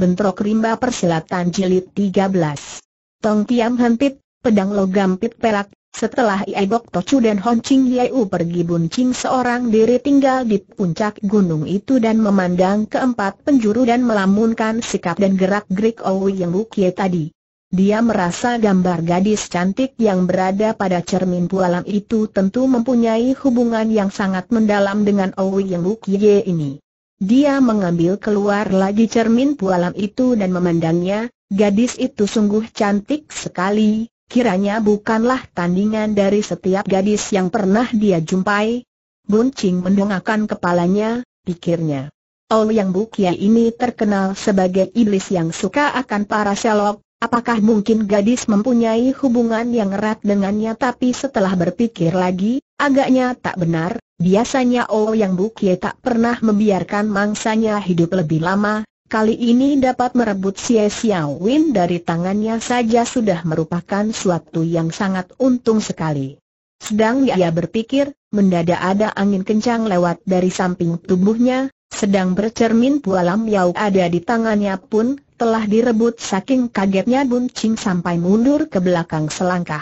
Bentrok Rimba Persilatan Jilid 13 Tong Tiam Hempit, Pedang Logam Pit Perak setelah Bok Tocu dan Hon Honcing U pergi buncing seorang diri tinggal di puncak gunung itu dan memandang keempat penjuru dan melamunkan sikap dan gerak Greek Owi yang Bukie tadi. Dia merasa gambar gadis cantik yang berada pada cermin pualam itu tentu mempunyai hubungan yang sangat mendalam dengan Owi yang Bukie ini. Dia mengambil keluar lagi cermin pualam itu dan memandangnya, gadis itu sungguh cantik sekali, kiranya bukanlah tandingan dari setiap gadis yang pernah dia jumpai. Buncing mendongakkan kepalanya, pikirnya. Ol oh, Yang Bukia ini terkenal sebagai iblis yang suka akan para selok, Apakah mungkin gadis mempunyai hubungan yang erat dengannya tapi setelah berpikir lagi, agaknya tak benar, biasanya Oh Yang Bukie tak pernah membiarkan mangsanya hidup lebih lama, kali ini dapat merebut Xie Win dari tangannya saja sudah merupakan suatu yang sangat untung sekali. Sedang ia berpikir, mendadak ada angin kencang lewat dari samping tubuhnya, sedang bercermin Pualam Yau ada di tangannya pun, telah direbut saking kagetnya Bun Ching sampai mundur ke belakang selangkah.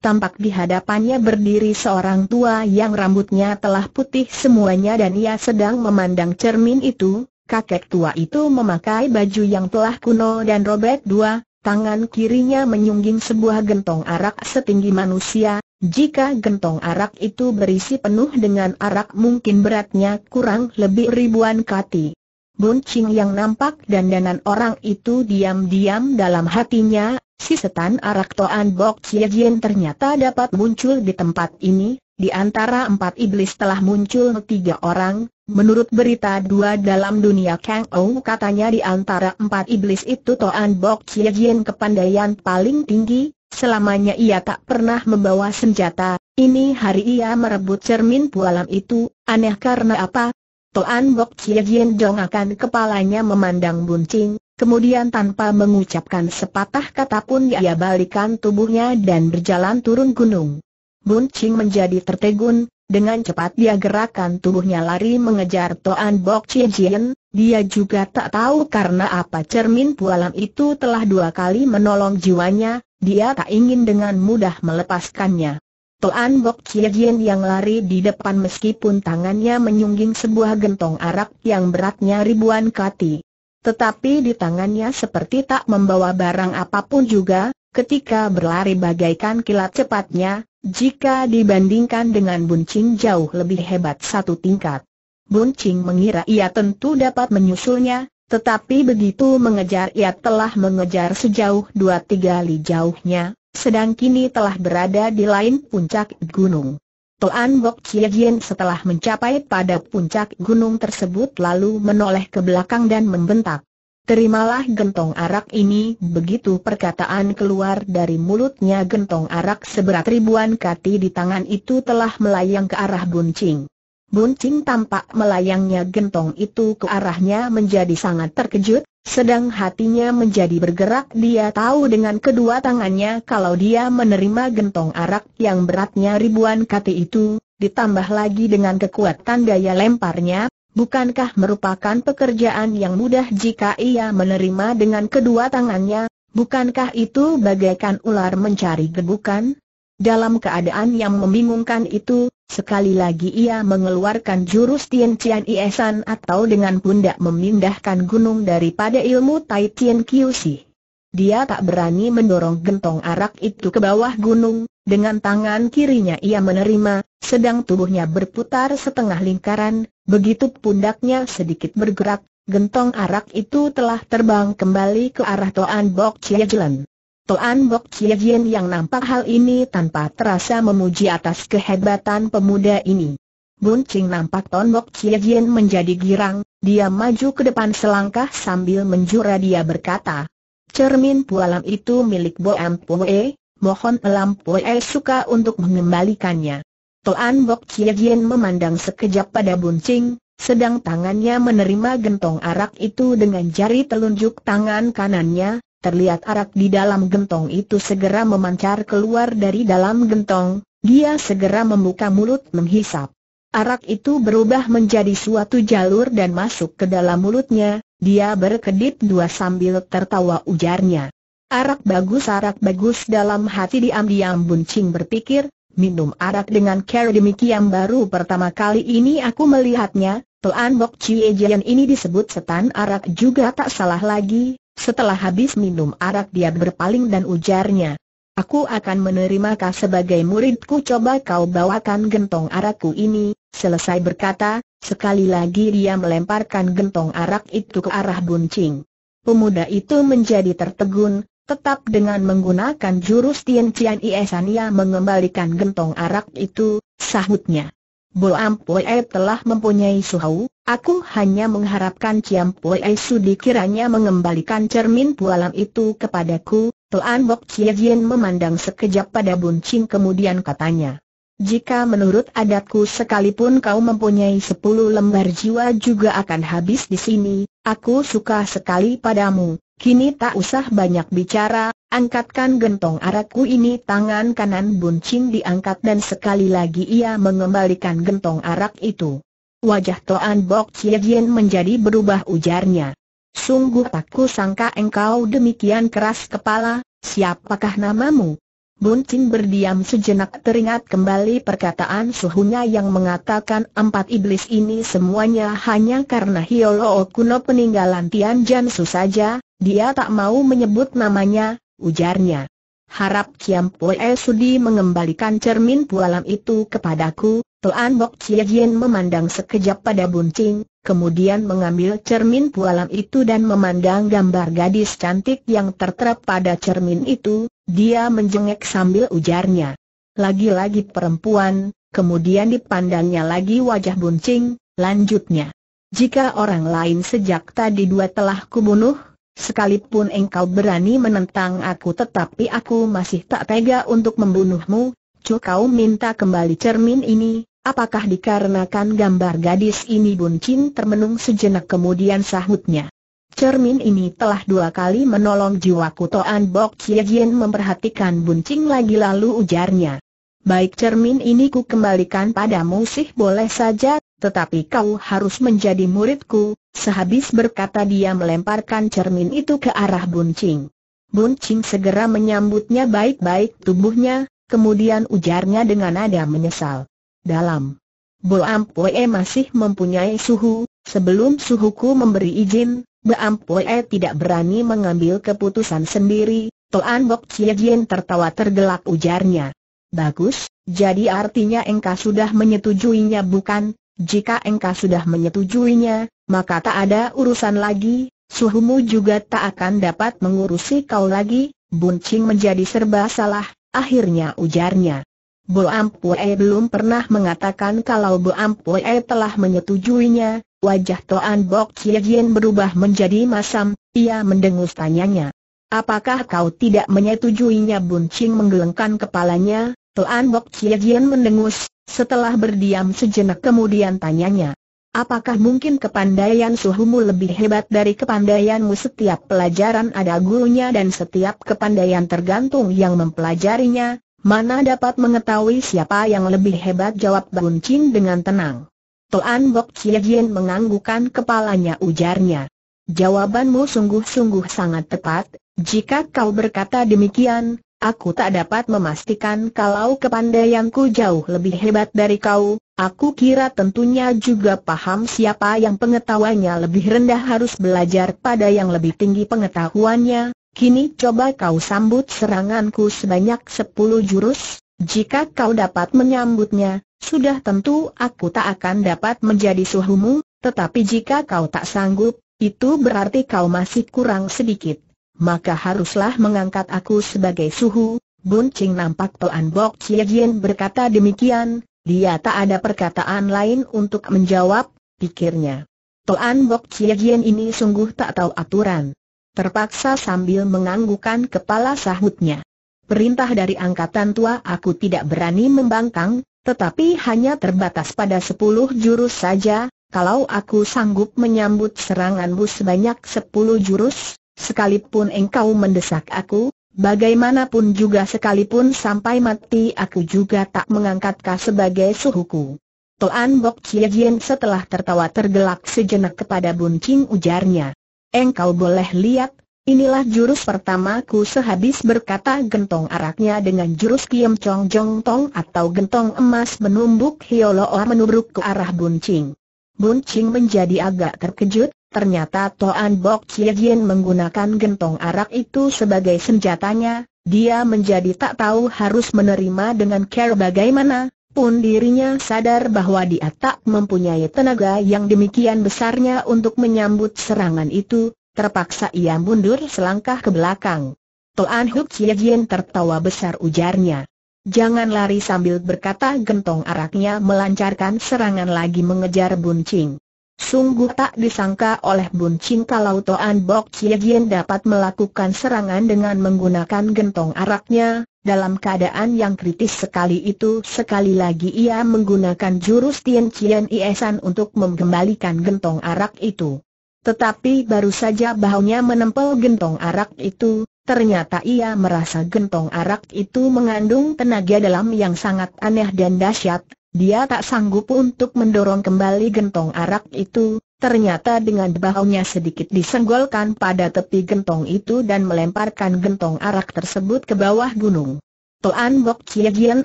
Tampak di hadapannya berdiri seorang tua yang rambutnya telah putih semuanya dan ia sedang memandang cermin itu, kakek tua itu memakai baju yang telah kuno dan robek dua, tangan kirinya menyungging sebuah gentong arak setinggi manusia, jika gentong arak itu berisi penuh dengan arak mungkin beratnya kurang lebih ribuan kati. Bun Ching yang nampak dandanan orang itu diam-diam dalam hatinya, si setan arak Toan Bok Chie Jin ternyata dapat muncul di tempat ini, di antara empat iblis telah muncul tiga orang, menurut berita dua dalam dunia Kang Ou katanya di antara empat iblis itu Toan Bok Chie Jin kepandaian paling tinggi, selamanya ia tak pernah membawa senjata, ini hari ia merebut cermin pualam itu, aneh karena apa, Toan Bok Chie Jin Dong akan kepalanya memandang buncing, kemudian tanpa mengucapkan sepatah kata pun ia balikan tubuhnya dan berjalan turun gunung. Buncing menjadi tertegun, dengan cepat dia gerakan tubuhnya lari mengejar Toan Bok Chie Jin, dia juga tak tahu karena apa cermin pualam itu telah dua kali menolong jiwanya, dia tak ingin dengan mudah melepaskannya. Toan Bok Chie yang lari di depan meskipun tangannya menyungging sebuah gentong arak yang beratnya ribuan kati. Tetapi di tangannya seperti tak membawa barang apapun juga, ketika berlari bagaikan kilat cepatnya, jika dibandingkan dengan Buncing jauh lebih hebat satu tingkat. Buncing mengira ia tentu dapat menyusulnya, tetapi begitu mengejar ia telah mengejar sejauh dua tiga li jauhnya, sedang kini telah berada di lain puncak gunung. Toan Bok Chie Jin setelah mencapai pada puncak gunung tersebut lalu menoleh ke belakang dan membentak. Terimalah gentong arak ini, begitu perkataan keluar dari mulutnya gentong arak seberat ribuan kati di tangan itu telah melayang ke arah buncing. Buncing tampak melayangnya gentong itu ke arahnya menjadi sangat terkejut, sedang hatinya menjadi bergerak dia tahu dengan kedua tangannya kalau dia menerima gentong arak yang beratnya ribuan kati itu, ditambah lagi dengan kekuatan daya lemparnya, bukankah merupakan pekerjaan yang mudah jika ia menerima dengan kedua tangannya, bukankah itu bagaikan ular mencari gebukan? Dalam keadaan yang membingungkan itu, Sekali lagi ia mengeluarkan jurus Tian Cian Iesan atau dengan pundak memindahkan gunung daripada ilmu Tai Tian Kiusi. Dia tak berani mendorong gentong arak itu ke bawah gunung, dengan tangan kirinya ia menerima, sedang tubuhnya berputar setengah lingkaran, begitu pundaknya sedikit bergerak, gentong arak itu telah terbang kembali ke arah Toan Bok Chia Jelen. Toan Bok Chie Jin yang nampak hal ini tanpa terasa memuji atas kehebatan pemuda ini. Bun Ching nampak Toan Bok Chie Jin menjadi girang, dia maju ke depan selangkah sambil menjura dia berkata, Cermin pualam itu milik Bo Ampoe, mohon Elam Poe suka untuk mengembalikannya. Toan Bok Chie Jin memandang sekejap pada Bun Ching, sedang tangannya menerima gentong arak itu dengan jari telunjuk tangan kanannya, terlihat arak di dalam gentong itu segera memancar keluar dari dalam gentong, dia segera membuka mulut menghisap. Arak itu berubah menjadi suatu jalur dan masuk ke dalam mulutnya, dia berkedip dua sambil tertawa ujarnya. Arak bagus arak bagus dalam hati diam-diam buncing berpikir, minum arak dengan care demikian baru pertama kali ini aku melihatnya, Tuan Bok Chie Jian ini disebut setan arak juga tak salah lagi, setelah habis minum arak dia berpaling dan ujarnya. Aku akan menerima kau sebagai muridku coba kau bawakan gentong arakku ini, selesai berkata, sekali lagi dia melemparkan gentong arak itu ke arah buncing. Pemuda itu menjadi tertegun, tetap dengan menggunakan jurus Tian Tian Cian ia mengembalikan gentong arak itu, sahutnya. Bo Ampoe telah mempunyai suhu, aku hanya mengharapkan Ciam Poe Sudi kiranya mengembalikan cermin pualam itu kepadaku, Tuan Bok Chie Jin memandang sekejap pada Ching kemudian katanya. Jika menurut adatku sekalipun kau mempunyai sepuluh lembar jiwa juga akan habis di sini, aku suka sekali padamu, Kini tak usah banyak bicara, angkatkan gentong arakku ini tangan kanan Bun Ching diangkat dan sekali lagi ia mengembalikan gentong arak itu. Wajah Toan Bok Chie Jin menjadi berubah ujarnya. Sungguh tak sangka engkau demikian keras kepala, siapakah namamu? Bun Chin berdiam sejenak teringat kembali perkataan suhunya yang mengatakan empat iblis ini semuanya hanya karena Hiolo kuno peninggalan Jan Su saja, dia tak mau menyebut namanya, ujarnya. Harap Kiam Poe Sudi mengembalikan cermin pualam itu kepadaku, Tuan Bok Chie Jin memandang sekejap pada buncing, kemudian mengambil cermin pualam itu dan memandang gambar gadis cantik yang tertera pada cermin itu, dia menjengek sambil ujarnya. Lagi-lagi perempuan, kemudian dipandangnya lagi wajah buncing, lanjutnya. Jika orang lain sejak tadi dua telah kubunuh, sekalipun engkau berani menentang aku tetapi aku masih tak tega untuk membunuhmu, Cu kau minta kembali cermin ini, apakah dikarenakan gambar gadis ini Bun Chin termenung sejenak kemudian sahutnya. Cermin ini telah dua kali menolong jiwaku Toan Bok Chie Jien memperhatikan Bun Chin lagi lalu ujarnya. Baik cermin ini ku kembalikan padamu sih boleh saja, tetapi kau harus menjadi muridku, sehabis berkata dia melemparkan cermin itu ke arah Bun Ching. Bun Ching segera menyambutnya baik-baik tubuhnya, Kemudian ujarnya dengan nada menyesal. Dalam. Boampue masih mempunyai suhu, sebelum suhuku memberi izin, Boampue tidak berani mengambil keputusan sendiri, Toan Bok Chie Jin tertawa tergelak ujarnya. Bagus, jadi artinya engkau sudah menyetujuinya bukan? Jika engkau sudah menyetujuinya, maka tak ada urusan lagi, suhumu juga tak akan dapat mengurusi kau lagi, buncing menjadi serba salah, akhirnya ujarnya. Bo Ampue belum pernah mengatakan kalau Bo Ampue telah menyetujuinya, wajah Toan Bok Chie berubah menjadi masam, ia mendengus tanyanya. Apakah kau tidak menyetujuinya Bun Ching menggelengkan kepalanya, Toan Bok Chie mendengus, setelah berdiam sejenak kemudian tanyanya. Apakah mungkin kepandaian suhumu lebih hebat dari kepandaianmu setiap pelajaran ada gurunya dan setiap kepandaian tergantung yang mempelajarinya, mana dapat mengetahui siapa yang lebih hebat jawab Bun Chin dengan tenang. Tuan Bok Chie Jin menganggukkan kepalanya ujarnya. Jawabanmu sungguh-sungguh sangat tepat, jika kau berkata demikian, aku tak dapat memastikan kalau kepandaianku jauh lebih hebat dari kau, Aku kira tentunya juga paham siapa yang pengetahuannya lebih rendah harus belajar pada yang lebih tinggi pengetahuannya, kini coba kau sambut seranganku sebanyak sepuluh jurus, jika kau dapat menyambutnya, sudah tentu aku tak akan dapat menjadi suhumu, tetapi jika kau tak sanggup, itu berarti kau masih kurang sedikit. Maka haruslah mengangkat aku sebagai suhu, Bun Ching nampak Toan Bok Cie Jin berkata demikian, dia tak ada perkataan lain untuk menjawab, pikirnya. Toan Bok Chiegian ini sungguh tak tahu aturan. Terpaksa sambil menganggukan kepala sahutnya. Perintah dari angkatan tua aku tidak berani membangkang, tetapi hanya terbatas pada sepuluh jurus saja, kalau aku sanggup menyambut seranganmu sebanyak sepuluh jurus, sekalipun engkau mendesak aku, Bagaimanapun juga sekalipun sampai mati aku juga tak mengangkat kau sebagai suhuku. Toan Bok Chie Jin setelah tertawa tergelak sejenak kepada Buncing ujarnya. Engkau boleh lihat, inilah jurus pertamaku sehabis berkata gentong araknya dengan jurus Kiem Chong Jong Tong atau gentong emas menumbuk Oa menubruk ke arah Buncing. Buncing menjadi agak terkejut, Ternyata Toan Bok Chie Jin menggunakan gentong arak itu sebagai senjatanya, dia menjadi tak tahu harus menerima dengan care bagaimana, pun dirinya sadar bahwa dia tak mempunyai tenaga yang demikian besarnya untuk menyambut serangan itu, terpaksa ia mundur selangkah ke belakang. Toan Huk Chie Jin tertawa besar ujarnya. Jangan lari sambil berkata gentong araknya melancarkan serangan lagi mengejar buncing. Sungguh tak disangka oleh Bun Chin kalau Toan Bok Chie Jien dapat melakukan serangan dengan menggunakan gentong araknya, dalam keadaan yang kritis sekali itu sekali lagi ia menggunakan jurus Tian Chien Iesan untuk mengembalikan gentong arak itu. Tetapi baru saja bahunya menempel gentong arak itu, ternyata ia merasa gentong arak itu mengandung tenaga dalam yang sangat aneh dan dahsyat, dia tak sanggup untuk mendorong kembali gentong arak itu, ternyata dengan bahunya sedikit disenggolkan pada tepi gentong itu dan melemparkan gentong arak tersebut ke bawah gunung. Toan Bok Chiegian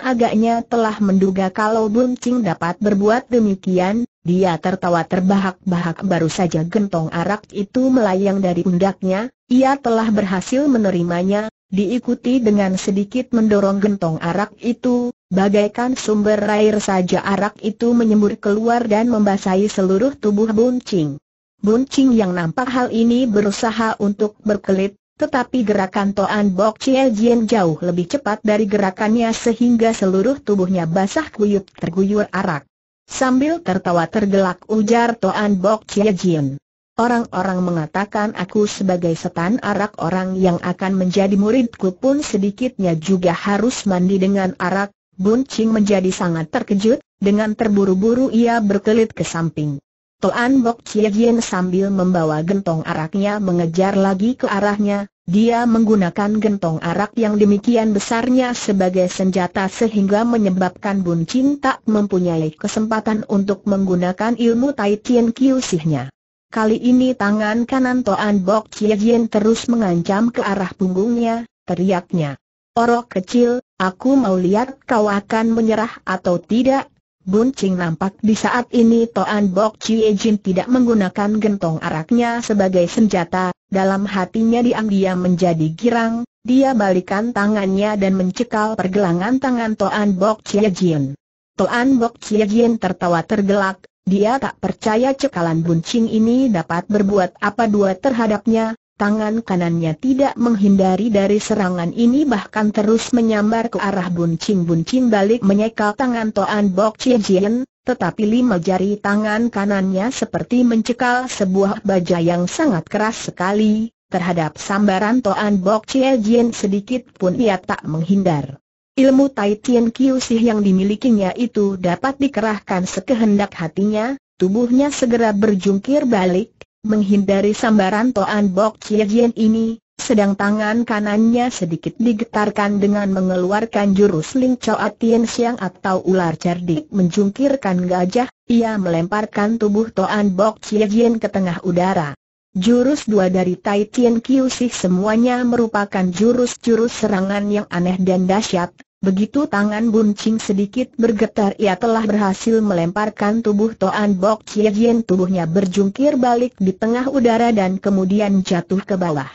agaknya telah menduga kalau Ching dapat berbuat demikian, dia tertawa terbahak-bahak baru saja gentong arak itu melayang dari pundaknya, ia telah berhasil menerimanya, diikuti dengan sedikit mendorong gentong arak itu, Bagaikan sumber air saja arak itu menyembur keluar dan membasahi seluruh tubuh Buncing. Buncing yang nampak hal ini berusaha untuk berkelit, tetapi gerakan Toan Bok Chie Jien jauh lebih cepat dari gerakannya sehingga seluruh tubuhnya basah kuyup terguyur arak. Sambil tertawa tergelak ujar Toan Bok Chie Jien. Orang-orang mengatakan aku sebagai setan arak orang yang akan menjadi muridku pun sedikitnya juga harus mandi dengan arak, Bun Ching menjadi sangat terkejut, dengan terburu-buru ia berkelit ke samping. Toan Bok Chie Yen sambil membawa gentong araknya mengejar lagi ke arahnya, dia menggunakan gentong arak yang demikian besarnya sebagai senjata sehingga menyebabkan Bun Ching tak mempunyai kesempatan untuk menggunakan ilmu Tai Tien Kiu Sihnya. Kali ini tangan kanan Toan Bok Chie Yen terus mengancam ke arah punggungnya, teriaknya. Orok kecil, Aku mau lihat kau akan menyerah atau tidak. Buncing nampak di saat ini Toan Bok Chie Jin tidak menggunakan gentong araknya sebagai senjata, dalam hatinya diam-diam menjadi girang, dia balikan tangannya dan mencekal pergelangan tangan Toan Bok Chie Jin. Toan Bok Chie Jin tertawa tergelak, dia tak percaya cekalan buncing ini dapat berbuat apa dua terhadapnya, tangan kanannya tidak menghindari dari serangan ini bahkan terus menyambar ke arah buncing-buncing balik menyekal tangan Toan Bok Chien Chien, tetapi lima jari tangan kanannya seperti mencekal sebuah baja yang sangat keras sekali, terhadap sambaran Toan Bok Chien Chien sedikit pun ia tak menghindar. Ilmu Tai Tien Kiu Sih yang dimilikinya itu dapat dikerahkan sekehendak hatinya, tubuhnya segera berjungkir balik, Menghindari sambaran Toan Bok Jian ini, sedang tangan kanannya sedikit digetarkan dengan mengeluarkan jurus Ling Choa Tien Siang atau ular cerdik menjungkirkan gajah, ia melemparkan tubuh Toan Bok Jian ke tengah udara. Jurus dua dari Tai Tien Kiu Sih semuanya merupakan jurus-jurus serangan yang aneh dan dahsyat, Begitu tangan buncing sedikit bergetar ia telah berhasil melemparkan tubuh Toan Bok Chie Jin tubuhnya berjungkir balik di tengah udara dan kemudian jatuh ke bawah.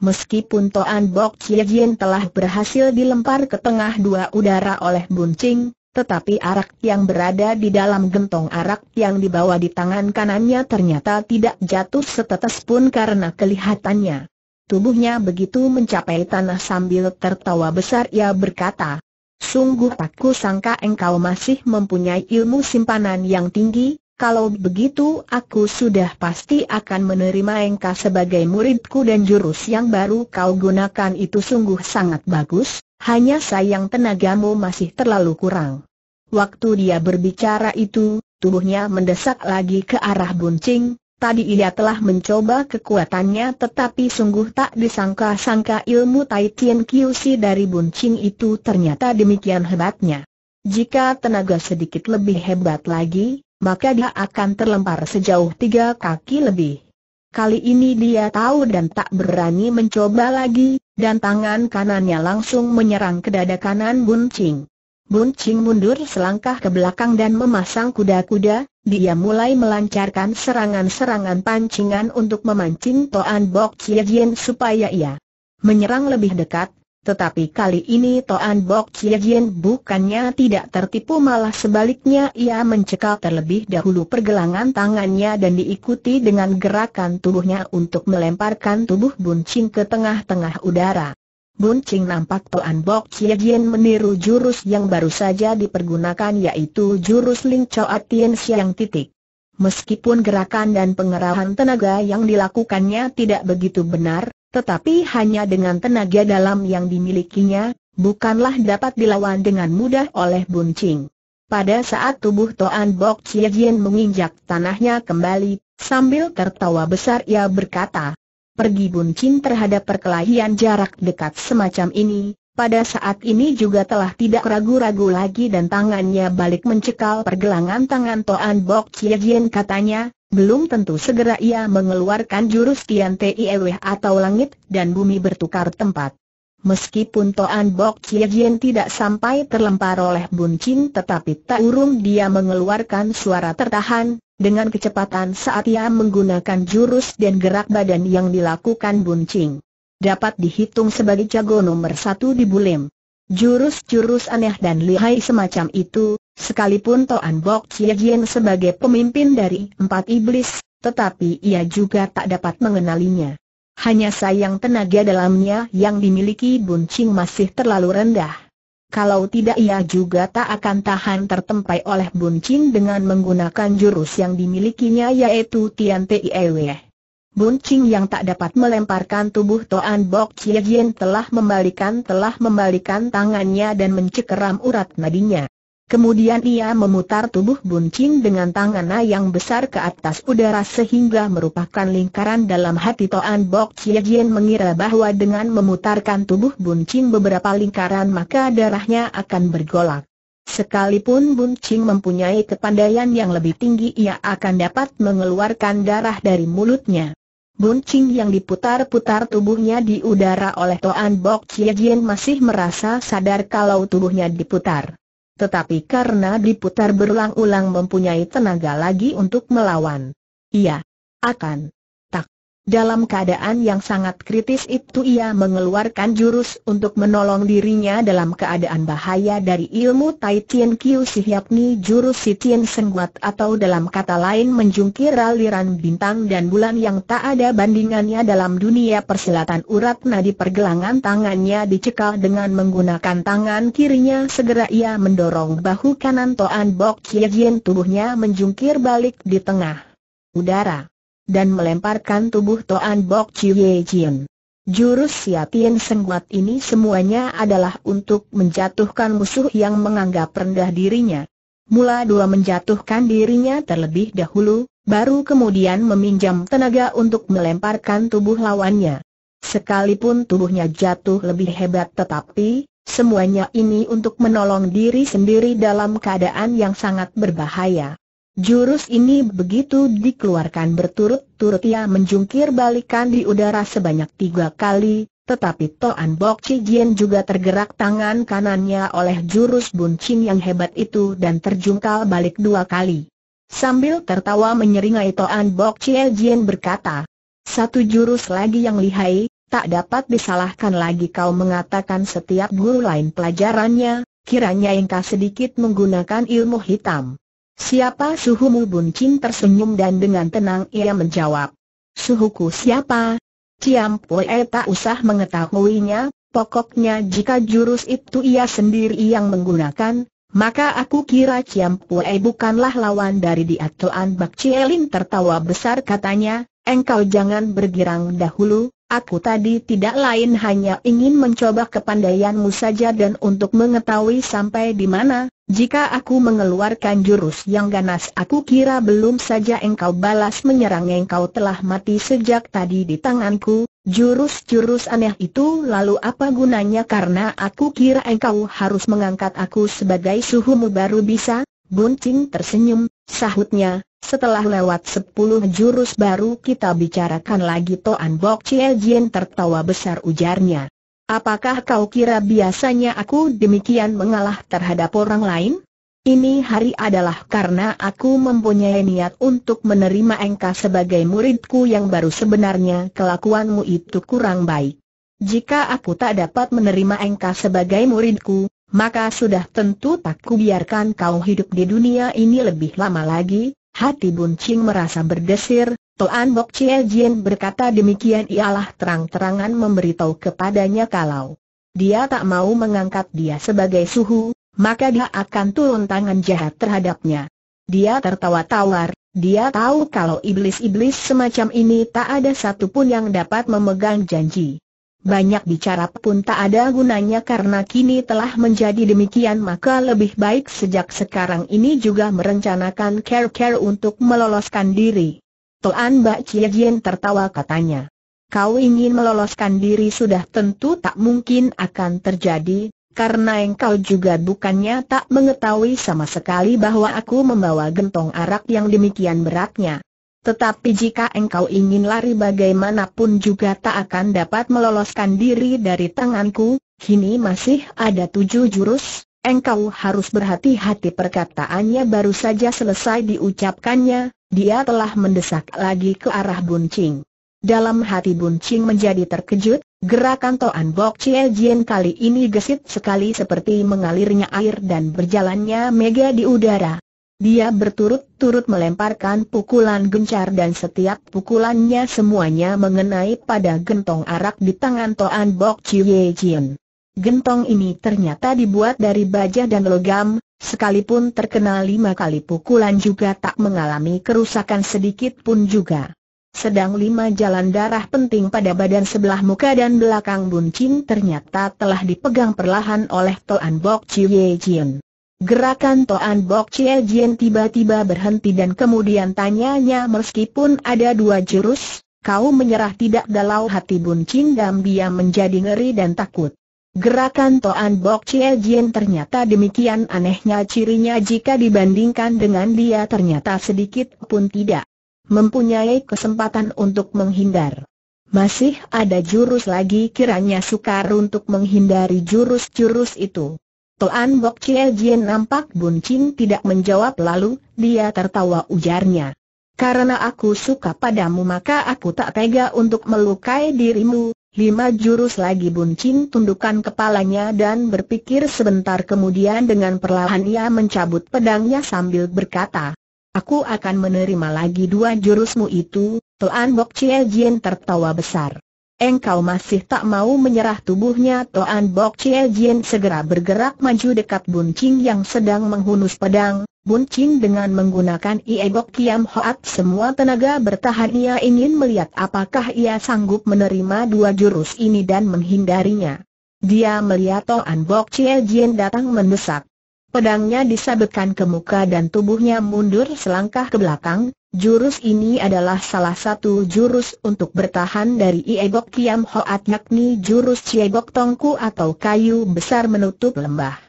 Meskipun Toan Bok Chie Jin telah berhasil dilempar ke tengah dua udara oleh buncing, tetapi arak yang berada di dalam gentong arak yang dibawa di tangan kanannya ternyata tidak jatuh setetes pun karena kelihatannya Tubuhnya begitu mencapai tanah sambil tertawa besar ia berkata, Sungguh tak sangka engkau masih mempunyai ilmu simpanan yang tinggi, kalau begitu aku sudah pasti akan menerima engkau sebagai muridku dan jurus yang baru kau gunakan itu sungguh sangat bagus, hanya sayang tenagamu masih terlalu kurang. Waktu dia berbicara itu, tubuhnya mendesak lagi ke arah buncing, Tadi ia telah mencoba kekuatannya tetapi sungguh tak disangka-sangka ilmu Tai Tien Si dari Buncing itu ternyata demikian hebatnya. Jika tenaga sedikit lebih hebat lagi, maka dia akan terlempar sejauh tiga kaki lebih. Kali ini dia tahu dan tak berani mencoba lagi, dan tangan kanannya langsung menyerang ke dada kanan Buncing. Buncing mundur selangkah ke belakang dan memasang kuda-kuda, dia mulai melancarkan serangan-serangan pancingan untuk memancing Toan Bok Chie Jin supaya ia menyerang lebih dekat, tetapi kali ini Toan Bok Chie Jin bukannya tidak tertipu malah sebaliknya ia mencekal terlebih dahulu pergelangan tangannya dan diikuti dengan gerakan tubuhnya untuk melemparkan tubuh buncing ke tengah-tengah udara. Buncing nampak Tuan Bok Chie Jin meniru jurus yang baru saja dipergunakan yaitu jurus Ling Choa Tien Siang titik. Meskipun gerakan dan pengerahan tenaga yang dilakukannya tidak begitu benar, tetapi hanya dengan tenaga dalam yang dimilikinya, bukanlah dapat dilawan dengan mudah oleh Buncing. Pada saat tubuh Toan Bok Chie Jin menginjak tanahnya kembali, sambil tertawa besar ia berkata, pergi buncin terhadap perkelahian jarak dekat semacam ini, pada saat ini juga telah tidak ragu-ragu lagi dan tangannya balik mencekal pergelangan tangan Toan Bok Jin katanya, belum tentu segera ia mengeluarkan jurus Tian Tieweh atau langit dan bumi bertukar tempat. Meskipun Toan Bok Jin tidak sampai terlempar oleh buncin tetapi tak urung dia mengeluarkan suara tertahan, dengan kecepatan saat ia menggunakan jurus dan gerak badan yang dilakukan buncing. Dapat dihitung sebagai jago nomor satu di Bulim. Jurus-jurus aneh dan lihai semacam itu, sekalipun Toan Bok Chiejian sebagai pemimpin dari empat iblis, tetapi ia juga tak dapat mengenalinya. Hanya sayang tenaga dalamnya yang dimiliki buncing masih terlalu rendah. Kalau tidak ia juga tak akan tahan tertempai oleh Bun Chin dengan menggunakan jurus yang dimilikinya yaitu Tian Ewe. Bun Chin yang tak dapat melemparkan tubuh Toan Bok Chie Jin telah membalikan telah membalikan tangannya dan mencekeram urat nadinya. Kemudian ia memutar tubuh buncing dengan tangannya yang besar ke atas udara sehingga merupakan lingkaran dalam hati Toan Bok Chie Jin mengira bahwa dengan memutarkan tubuh buncing beberapa lingkaran maka darahnya akan bergolak. Sekalipun buncing mempunyai kepandaian yang lebih tinggi ia akan dapat mengeluarkan darah dari mulutnya. Buncing yang diputar-putar tubuhnya di udara oleh Toan Bok Chie Jin masih merasa sadar kalau tubuhnya diputar tetapi karena diputar berulang-ulang mempunyai tenaga lagi untuk melawan. Ia akan dalam keadaan yang sangat kritis itu ia mengeluarkan jurus untuk menolong dirinya dalam keadaan bahaya dari ilmu Tai Tien Kiu Si yakni jurus Si Tien Sengguat atau dalam kata lain menjungkir aliran bintang dan bulan yang tak ada bandingannya dalam dunia persilatan urat nadi pergelangan tangannya dicekal dengan menggunakan tangan kirinya segera ia mendorong bahu kanan Toan Bok Cie Jien tubuhnya menjungkir balik di tengah udara dan melemparkan tubuh Toan Bok Ye Jin. Jurus Siatian Sengguat ini semuanya adalah untuk menjatuhkan musuh yang menganggap rendah dirinya. Mula dua menjatuhkan dirinya terlebih dahulu, baru kemudian meminjam tenaga untuk melemparkan tubuh lawannya. Sekalipun tubuhnya jatuh lebih hebat tetapi, semuanya ini untuk menolong diri sendiri dalam keadaan yang sangat berbahaya. Jurus ini begitu dikeluarkan berturut-turut ia menjungkir balikan di udara sebanyak tiga kali, tetapi Toan Bok Cijian juga tergerak tangan kanannya oleh jurus buncin yang hebat itu dan terjungkal balik dua kali. Sambil tertawa menyeringai Toan Bok Cijian berkata, satu jurus lagi yang lihai, tak dapat disalahkan lagi kau mengatakan setiap guru lain pelajarannya, kiranya engkau sedikit menggunakan ilmu hitam. Siapa suhu suhumu Buncin tersenyum dan dengan tenang ia menjawab. Suhuku siapa? Ciam Pue eh, tak usah mengetahuinya, pokoknya jika jurus itu ia sendiri yang menggunakan, maka aku kira Ciam Pue eh, bukanlah lawan dari dia Bak Cieling tertawa besar katanya, engkau jangan bergirang dahulu, Aku tadi tidak lain hanya ingin mencoba kepandaianmu saja dan untuk mengetahui sampai di mana, jika aku mengeluarkan jurus yang ganas aku kira belum saja engkau balas menyerang engkau telah mati sejak tadi di tanganku, jurus-jurus aneh itu lalu apa gunanya karena aku kira engkau harus mengangkat aku sebagai suhumu baru bisa, Buncing tersenyum, Sahutnya, setelah lewat sepuluh jurus baru kita bicarakan lagi Toan Bok Chie Jin tertawa besar ujarnya. Apakah kau kira biasanya aku demikian mengalah terhadap orang lain? Ini hari adalah karena aku mempunyai niat untuk menerima engkau sebagai muridku yang baru sebenarnya kelakuanmu itu kurang baik. Jika aku tak dapat menerima engkau sebagai muridku, maka sudah tentu tak kubiarkan kau hidup di dunia ini lebih lama lagi. Hati Buncing merasa berdesir, Toan Bok Chie Jin berkata demikian ialah terang-terangan memberitahu kepadanya kalau dia tak mau mengangkat dia sebagai suhu, maka dia akan turun tangan jahat terhadapnya. Dia tertawa tawar, dia tahu kalau iblis-iblis semacam ini tak ada satupun yang dapat memegang janji. Banyak bicara pun tak ada gunanya karena kini telah menjadi demikian maka lebih baik sejak sekarang ini juga merencanakan care-care untuk meloloskan diri. Tuan Mbak Cie Jien tertawa katanya. Kau ingin meloloskan diri sudah tentu tak mungkin akan terjadi, karena engkau juga bukannya tak mengetahui sama sekali bahwa aku membawa gentong arak yang demikian beratnya. Tetapi jika engkau ingin lari bagaimanapun juga tak akan dapat meloloskan diri dari tanganku, kini masih ada tujuh jurus, engkau harus berhati-hati perkataannya baru saja selesai diucapkannya, dia telah mendesak lagi ke arah buncing. Dalam hati buncing menjadi terkejut, gerakan Toan Bok Chie Jien kali ini gesit sekali seperti mengalirnya air dan berjalannya mega di udara. Dia berturut-turut melemparkan pukulan gencar dan setiap pukulannya semuanya mengenai pada gentong arak di tangan Toan Bok Ye Jin. Gentong ini ternyata dibuat dari baja dan logam, sekalipun terkena lima kali pukulan juga tak mengalami kerusakan sedikit pun juga. Sedang lima jalan darah penting pada badan sebelah muka dan belakang buncing ternyata telah dipegang perlahan oleh Toan Bok Ye Jin. Gerakan Toan Bok Chie Jin tiba-tiba berhenti dan kemudian tanyanya meskipun ada dua jurus, kau menyerah tidak dalau hati Bun Cindam Bia menjadi ngeri dan takut. Gerakan Toan Bok Chie Jin ternyata demikian anehnya cirinya jika dibandingkan dengan dia ternyata sedikit pun tidak mempunyai kesempatan untuk menghindar. Masih ada jurus lagi kiranya sukar untuk menghindari jurus-jurus itu. Toan Bok Chie Jien nampak Bun Ching tidak menjawab lalu, dia tertawa ujarnya. Karena aku suka padamu maka aku tak tega untuk melukai dirimu, Lima jurus lagi Bun Ching tundukkan kepalanya dan berpikir sebentar kemudian dengan perlahan ia mencabut pedangnya sambil berkata, Aku akan menerima lagi dua jurusmu itu, Toan Bok Chie Jien tertawa besar engkau masih tak mau menyerah tubuhnya Toan Bok Chie Jin segera bergerak maju dekat Bun Ching yang sedang menghunus pedang. Bun Ching dengan menggunakan Iegok Kiam Hoat semua tenaga bertahan ia ingin melihat apakah ia sanggup menerima dua jurus ini dan menghindarinya. Dia melihat Toan Bok Chie Jin datang mendesak. Pedangnya disabetkan ke muka dan tubuhnya mundur selangkah ke belakang, Jurus ini adalah salah satu jurus untuk bertahan dari Iegok Kiam Hoat yakni jurus Ciegok Tongku atau kayu besar menutup lembah.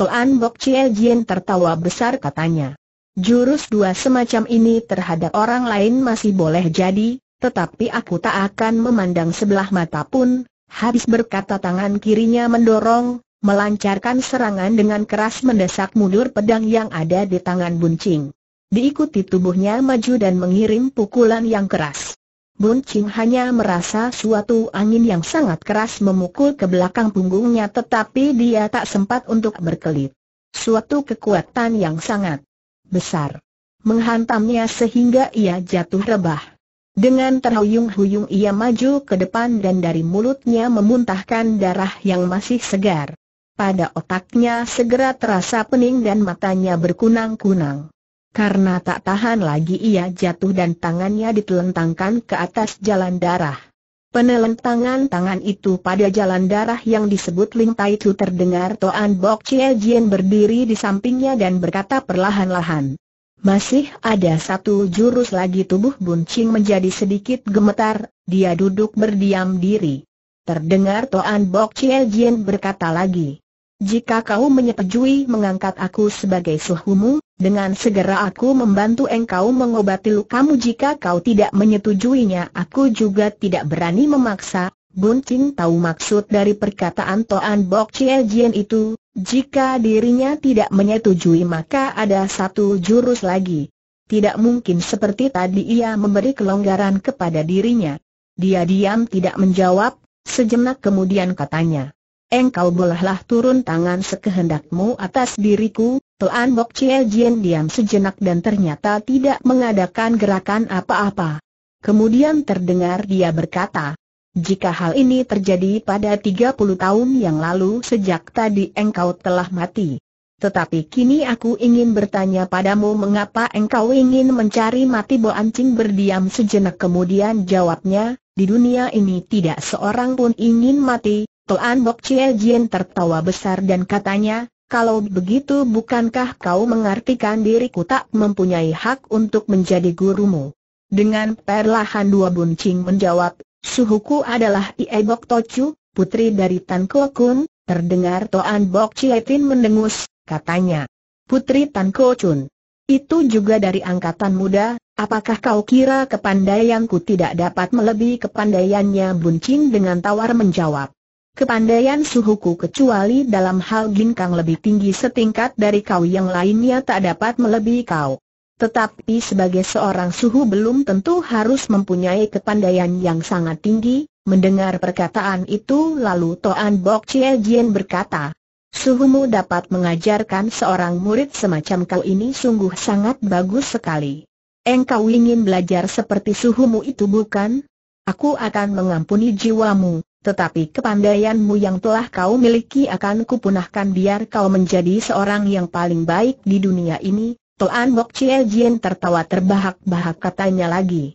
Toan Bok Cie Jien tertawa besar katanya. Jurus dua semacam ini terhadap orang lain masih boleh jadi, tetapi aku tak akan memandang sebelah mata pun, habis berkata tangan kirinya mendorong, melancarkan serangan dengan keras mendesak mundur pedang yang ada di tangan buncing. Diikuti tubuhnya maju dan mengirim pukulan yang keras. Bun Ching hanya merasa suatu angin yang sangat keras memukul ke belakang punggungnya tetapi dia tak sempat untuk berkelit. Suatu kekuatan yang sangat besar menghantamnya sehingga ia jatuh rebah. Dengan terhuyung-huyung ia maju ke depan dan dari mulutnya memuntahkan darah yang masih segar. Pada otaknya segera terasa pening dan matanya berkunang-kunang. Karena tak tahan lagi ia jatuh dan tangannya ditelentangkan ke atas jalan darah. Penelentangan tangan itu pada jalan darah yang disebut Ling Tai Chu terdengar Toan Bok Chie Jien berdiri di sampingnya dan berkata perlahan-lahan. Masih ada satu jurus lagi tubuh Bun Ching menjadi sedikit gemetar, dia duduk berdiam diri. Terdengar Toan Bok Chie Jien berkata lagi. Jika kau menyetujui mengangkat aku sebagai suhumu, dengan segera aku membantu engkau mengobati lukamu jika kau tidak menyetujuinya aku juga tidak berani memaksa, Bunting tahu maksud dari perkataan Toan Bok Chie Jien itu, jika dirinya tidak menyetujui maka ada satu jurus lagi. Tidak mungkin seperti tadi ia memberi kelonggaran kepada dirinya. Dia diam tidak menjawab, sejenak kemudian katanya engkau bolehlah turun tangan sekehendakmu atas diriku, Tuan Bok Chie Jin diam sejenak dan ternyata tidak mengadakan gerakan apa-apa. Kemudian terdengar dia berkata, jika hal ini terjadi pada 30 tahun yang lalu sejak tadi engkau telah mati. Tetapi kini aku ingin bertanya padamu mengapa engkau ingin mencari mati Bo Ancing berdiam sejenak kemudian jawabnya, di dunia ini tidak seorang pun ingin mati, Toan Bok Chie Jin tertawa besar dan katanya, kalau begitu bukankah kau mengartikan diriku tak mempunyai hak untuk menjadi gurumu? Dengan perlahan dua buncing menjawab, suhuku adalah Ie Bok Tochu, putri dari Tan Kuo Kun, terdengar Toan Bok Tin mendengus, katanya. Putri Tan Kuo Chun. Itu juga dari angkatan muda, apakah kau kira kepandaianku tidak dapat melebihi kepandaiannya buncing dengan tawar menjawab. Kepandaian suhuku kecuali dalam hal ginkang lebih tinggi setingkat dari kau yang lainnya tak dapat melebihi kau. Tetapi sebagai seorang suhu belum tentu harus mempunyai kepandaian yang sangat tinggi, mendengar perkataan itu lalu Toan Bok Chie Jien berkata, Suhumu dapat mengajarkan seorang murid semacam kau ini sungguh sangat bagus sekali. Engkau ingin belajar seperti suhumu itu bukan? Aku akan mengampuni jiwamu, tetapi kepandaianmu yang telah kau miliki akan kupunahkan biar kau menjadi seorang yang paling baik di dunia ini. Tuan Wok Chie Jin tertawa terbahak-bahak katanya lagi.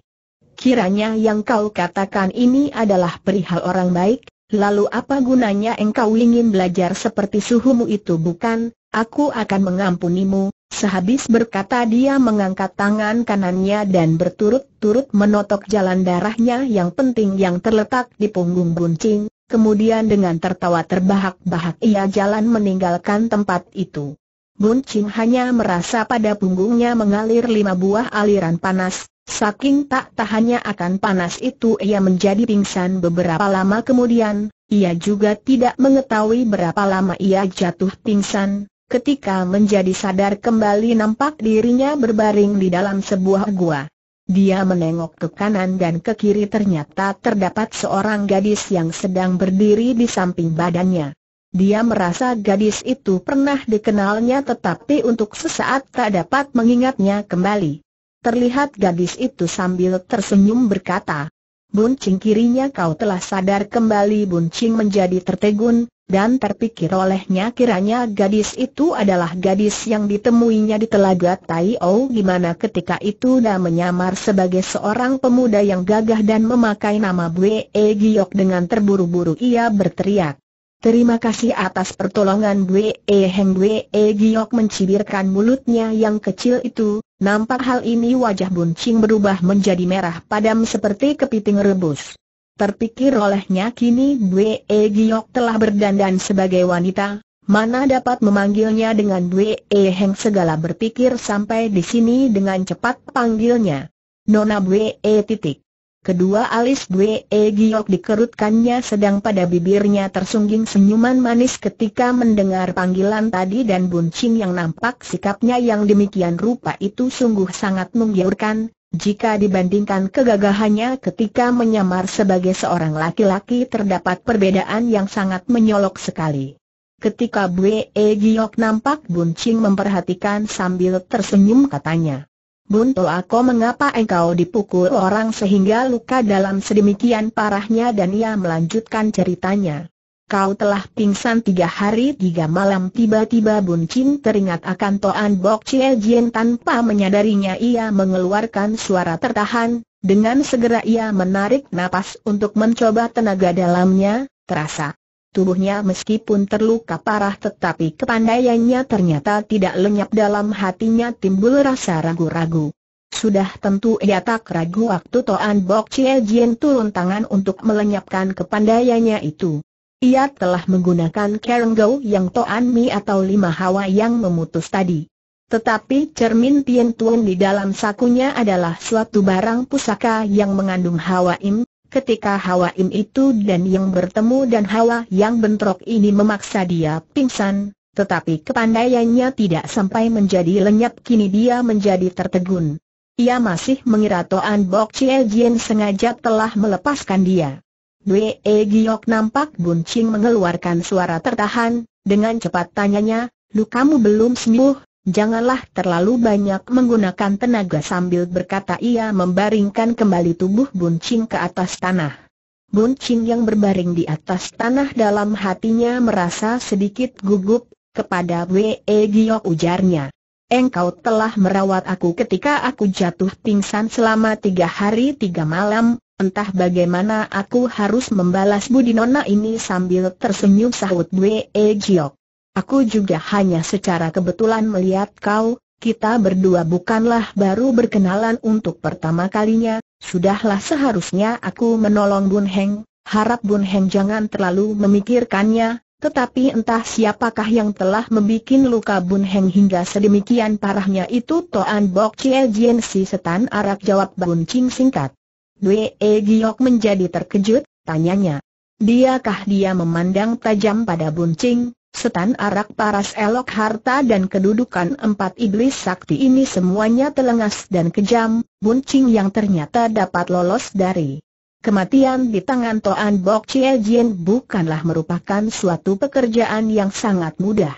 Kiranya yang kau katakan ini adalah perihal orang baik, lalu apa gunanya engkau ingin belajar seperti suhumu itu bukan? Aku akan mengampunimu, sehabis berkata dia mengangkat tangan kanannya dan berturut-turut menotok jalan darahnya yang penting yang terletak di punggung buncing, kemudian dengan tertawa terbahak-bahak ia jalan meninggalkan tempat itu. Buncing hanya merasa pada punggungnya mengalir lima buah aliran panas, saking tak tahannya akan panas itu ia menjadi pingsan beberapa lama kemudian, ia juga tidak mengetahui berapa lama ia jatuh pingsan, ketika menjadi sadar kembali nampak dirinya berbaring di dalam sebuah gua. Dia menengok ke kanan dan ke kiri ternyata terdapat seorang gadis yang sedang berdiri di samping badannya. Dia merasa gadis itu pernah dikenalnya tetapi untuk sesaat tak dapat mengingatnya kembali. Terlihat gadis itu sambil tersenyum berkata, Buncing kirinya kau telah sadar kembali Buncing menjadi tertegun, dan terpikir olehnya kiranya gadis itu adalah gadis yang ditemuinya di telaga Tai O di mana ketika itu dia menyamar sebagai seorang pemuda yang gagah dan memakai nama Bwee e Giok dengan terburu-buru ia berteriak. Terima kasih atas pertolongan Bwee e Heng Bwee e Giok mencibirkan mulutnya yang kecil itu, nampak hal ini wajah Buncing berubah menjadi merah padam seperti kepiting rebus. Terpikir olehnya kini Bwe e Giok telah berdandan sebagai wanita, mana dapat memanggilnya dengan Bwe e Heng segala berpikir sampai di sini dengan cepat panggilnya. Nona Bwe e titik. Kedua alis Bwe Giok dikerutkannya sedang pada bibirnya tersungging senyuman manis ketika mendengar panggilan tadi dan buncing yang nampak sikapnya yang demikian rupa itu sungguh sangat menggiurkan, jika dibandingkan kegagahannya ketika menyamar sebagai seorang laki-laki terdapat perbedaan yang sangat menyolok sekali. Ketika Bwe e Giok nampak Bun Ching memperhatikan sambil tersenyum katanya. Bun Toako mengapa engkau dipukul orang sehingga luka dalam sedemikian parahnya dan ia melanjutkan ceritanya. Kau telah pingsan tiga hari tiga malam tiba-tiba Bun Chin teringat akan Toan Bok Chie Jien tanpa menyadarinya ia mengeluarkan suara tertahan, dengan segera ia menarik napas untuk mencoba tenaga dalamnya, terasa. Tubuhnya meskipun terluka parah tetapi kepandaiannya ternyata tidak lenyap dalam hatinya timbul rasa ragu-ragu. Sudah tentu ia tak ragu waktu Toan Bok Chie Jien turun tangan untuk melenyapkan kepandaiannya itu. Ia telah menggunakan Kerenggo yang Toan Mi atau lima hawa yang memutus tadi. Tetapi cermin Tien Tuan di dalam sakunya adalah suatu barang pusaka yang mengandung hawa im, ketika hawa im itu dan yang bertemu dan hawa yang bentrok ini memaksa dia pingsan, tetapi kepandaiannya tidak sampai menjadi lenyap kini dia menjadi tertegun. Ia masih mengira Toan Bok Chie Jin sengaja telah melepaskan dia. Wee Giok nampak Buncing mengeluarkan suara tertahan, dengan cepat tanyanya, kamu belum sembuh, Janganlah terlalu banyak menggunakan tenaga sambil berkata ia membaringkan kembali tubuh buncing ke atas tanah. Buncing yang berbaring di atas tanah dalam hatinya merasa sedikit gugup, kepada Wee Giok ujarnya. Engkau telah merawat aku ketika aku jatuh pingsan selama tiga hari tiga malam, Entah bagaimana aku harus membalas budi nona ini sambil tersenyum sahut E Jiok. Aku juga hanya secara kebetulan melihat kau, kita berdua bukanlah baru berkenalan untuk pertama kalinya, sudahlah seharusnya aku menolong Bun Heng, harap Bun Heng jangan terlalu memikirkannya, tetapi entah siapakah yang telah membuat luka Bun Heng hingga sedemikian parahnya itu Toan Bok Chie Jian Si Setan Arak jawab Bun Ching singkat. Dwe e Giok menjadi terkejut, tanyanya. Diakah dia memandang tajam pada buncing, setan arak paras elok harta dan kedudukan empat iblis sakti ini semuanya telengas dan kejam, buncing yang ternyata dapat lolos dari Kematian di tangan Toan Bok Chie Jin bukanlah merupakan suatu pekerjaan yang sangat mudah.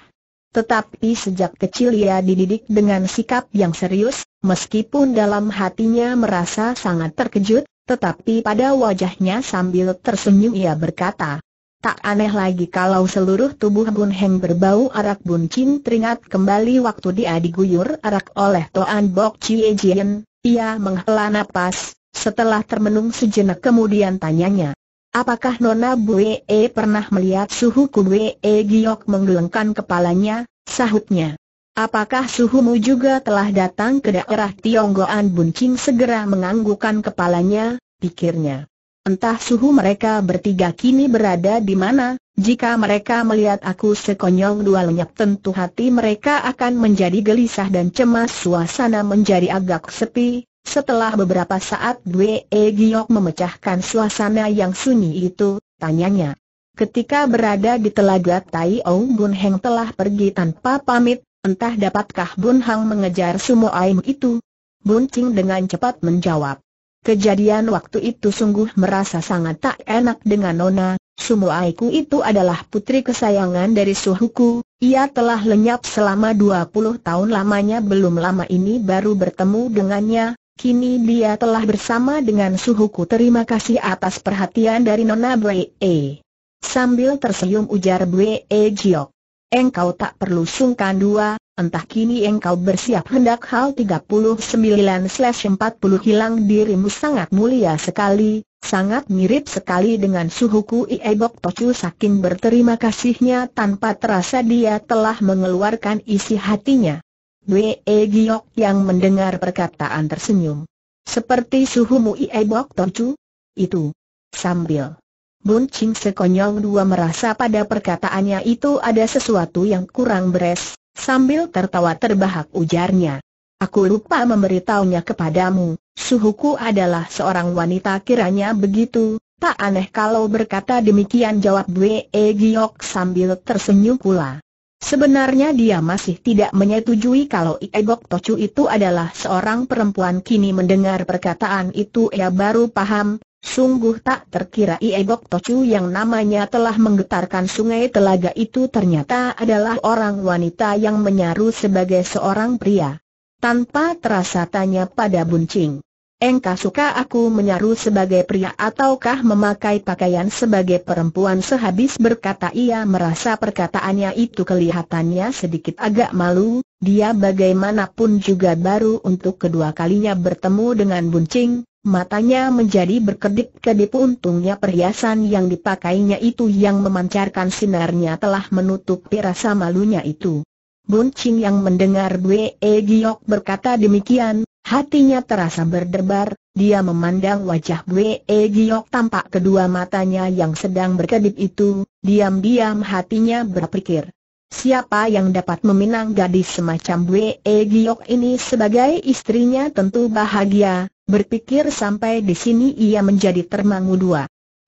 Tetapi sejak kecil ia dididik dengan sikap yang serius, meskipun dalam hatinya merasa sangat terkejut, tetapi pada wajahnya sambil tersenyum ia berkata, Tak aneh lagi kalau seluruh tubuh Bun Heng berbau arak buncin teringat kembali waktu dia diguyur arak oleh Toan Bok Chie Jien, ia menghela napas, setelah termenung sejenak kemudian tanyanya. Apakah Nona Bu E pernah melihat suhu Ku E Giok menggelengkan kepalanya, sahutnya. Apakah suhumu juga telah datang ke daerah Tionggoan Buncing segera menganggukkan kepalanya, pikirnya. Entah suhu mereka bertiga kini berada di mana, jika mereka melihat aku sekonyong dua lenyap tentu hati mereka akan menjadi gelisah dan cemas suasana menjadi agak sepi, setelah beberapa saat Dwe e Giok memecahkan suasana yang sunyi itu, tanyanya. Ketika berada di telaga Tai Ong Bun Heng telah pergi tanpa pamit, Entah dapatkah Bun Hang mengejar Sumo Aim itu? Bun Ching dengan cepat menjawab. Kejadian waktu itu sungguh merasa sangat tak enak dengan Nona, Sumo Aiku itu adalah putri kesayangan dari Suhuku, ia telah lenyap selama 20 tahun lamanya belum lama ini baru bertemu dengannya, kini dia telah bersama dengan Suhuku terima kasih atas perhatian dari Nona Bwe. E. Sambil tersenyum ujar Bwe e Jiok engkau tak perlu sungkan dua, entah kini engkau bersiap hendak hal 39-40 hilang dirimu sangat mulia sekali, sangat mirip sekali dengan suhuku Iebok Tocu saking berterima kasihnya tanpa terasa dia telah mengeluarkan isi hatinya. Wee Giok yang mendengar perkataan tersenyum. Seperti suhumu Iebok Tocu? Itu. Sambil Bun Ching sekonyong dua merasa pada perkataannya itu ada sesuatu yang kurang beres, sambil tertawa terbahak ujarnya. Aku lupa memberitahunya kepadamu, suhuku adalah seorang wanita kiranya begitu, tak aneh kalau berkata demikian jawab Wei e Giok sambil tersenyum pula. Sebenarnya dia masih tidak menyetujui kalau Iegok Tochu itu adalah seorang perempuan kini mendengar perkataan itu ia baru paham, Sungguh tak terkira iebok Tocu yang namanya telah menggetarkan sungai telaga itu ternyata adalah orang wanita yang menyaru sebagai seorang pria. Tanpa terasa tanya pada Buncing. Engkau suka aku menyaru sebagai pria ataukah memakai pakaian sebagai perempuan sehabis berkata ia merasa perkataannya itu kelihatannya sedikit agak malu, dia bagaimanapun juga baru untuk kedua kalinya bertemu dengan Buncing, Matanya menjadi berkedip-kedip untungnya perhiasan yang dipakainya itu yang memancarkan sinarnya telah menutupi rasa malunya itu. Buncing yang mendengar Dwe e Giok berkata demikian, hatinya terasa berdebar, dia memandang wajah Dwe e Giok tampak kedua matanya yang sedang berkedip itu, diam-diam hatinya berpikir. Siapa yang dapat meminang gadis semacam Wei e Giok ini sebagai istrinya tentu bahagia, Berpikir sampai di sini ia menjadi termangu dua.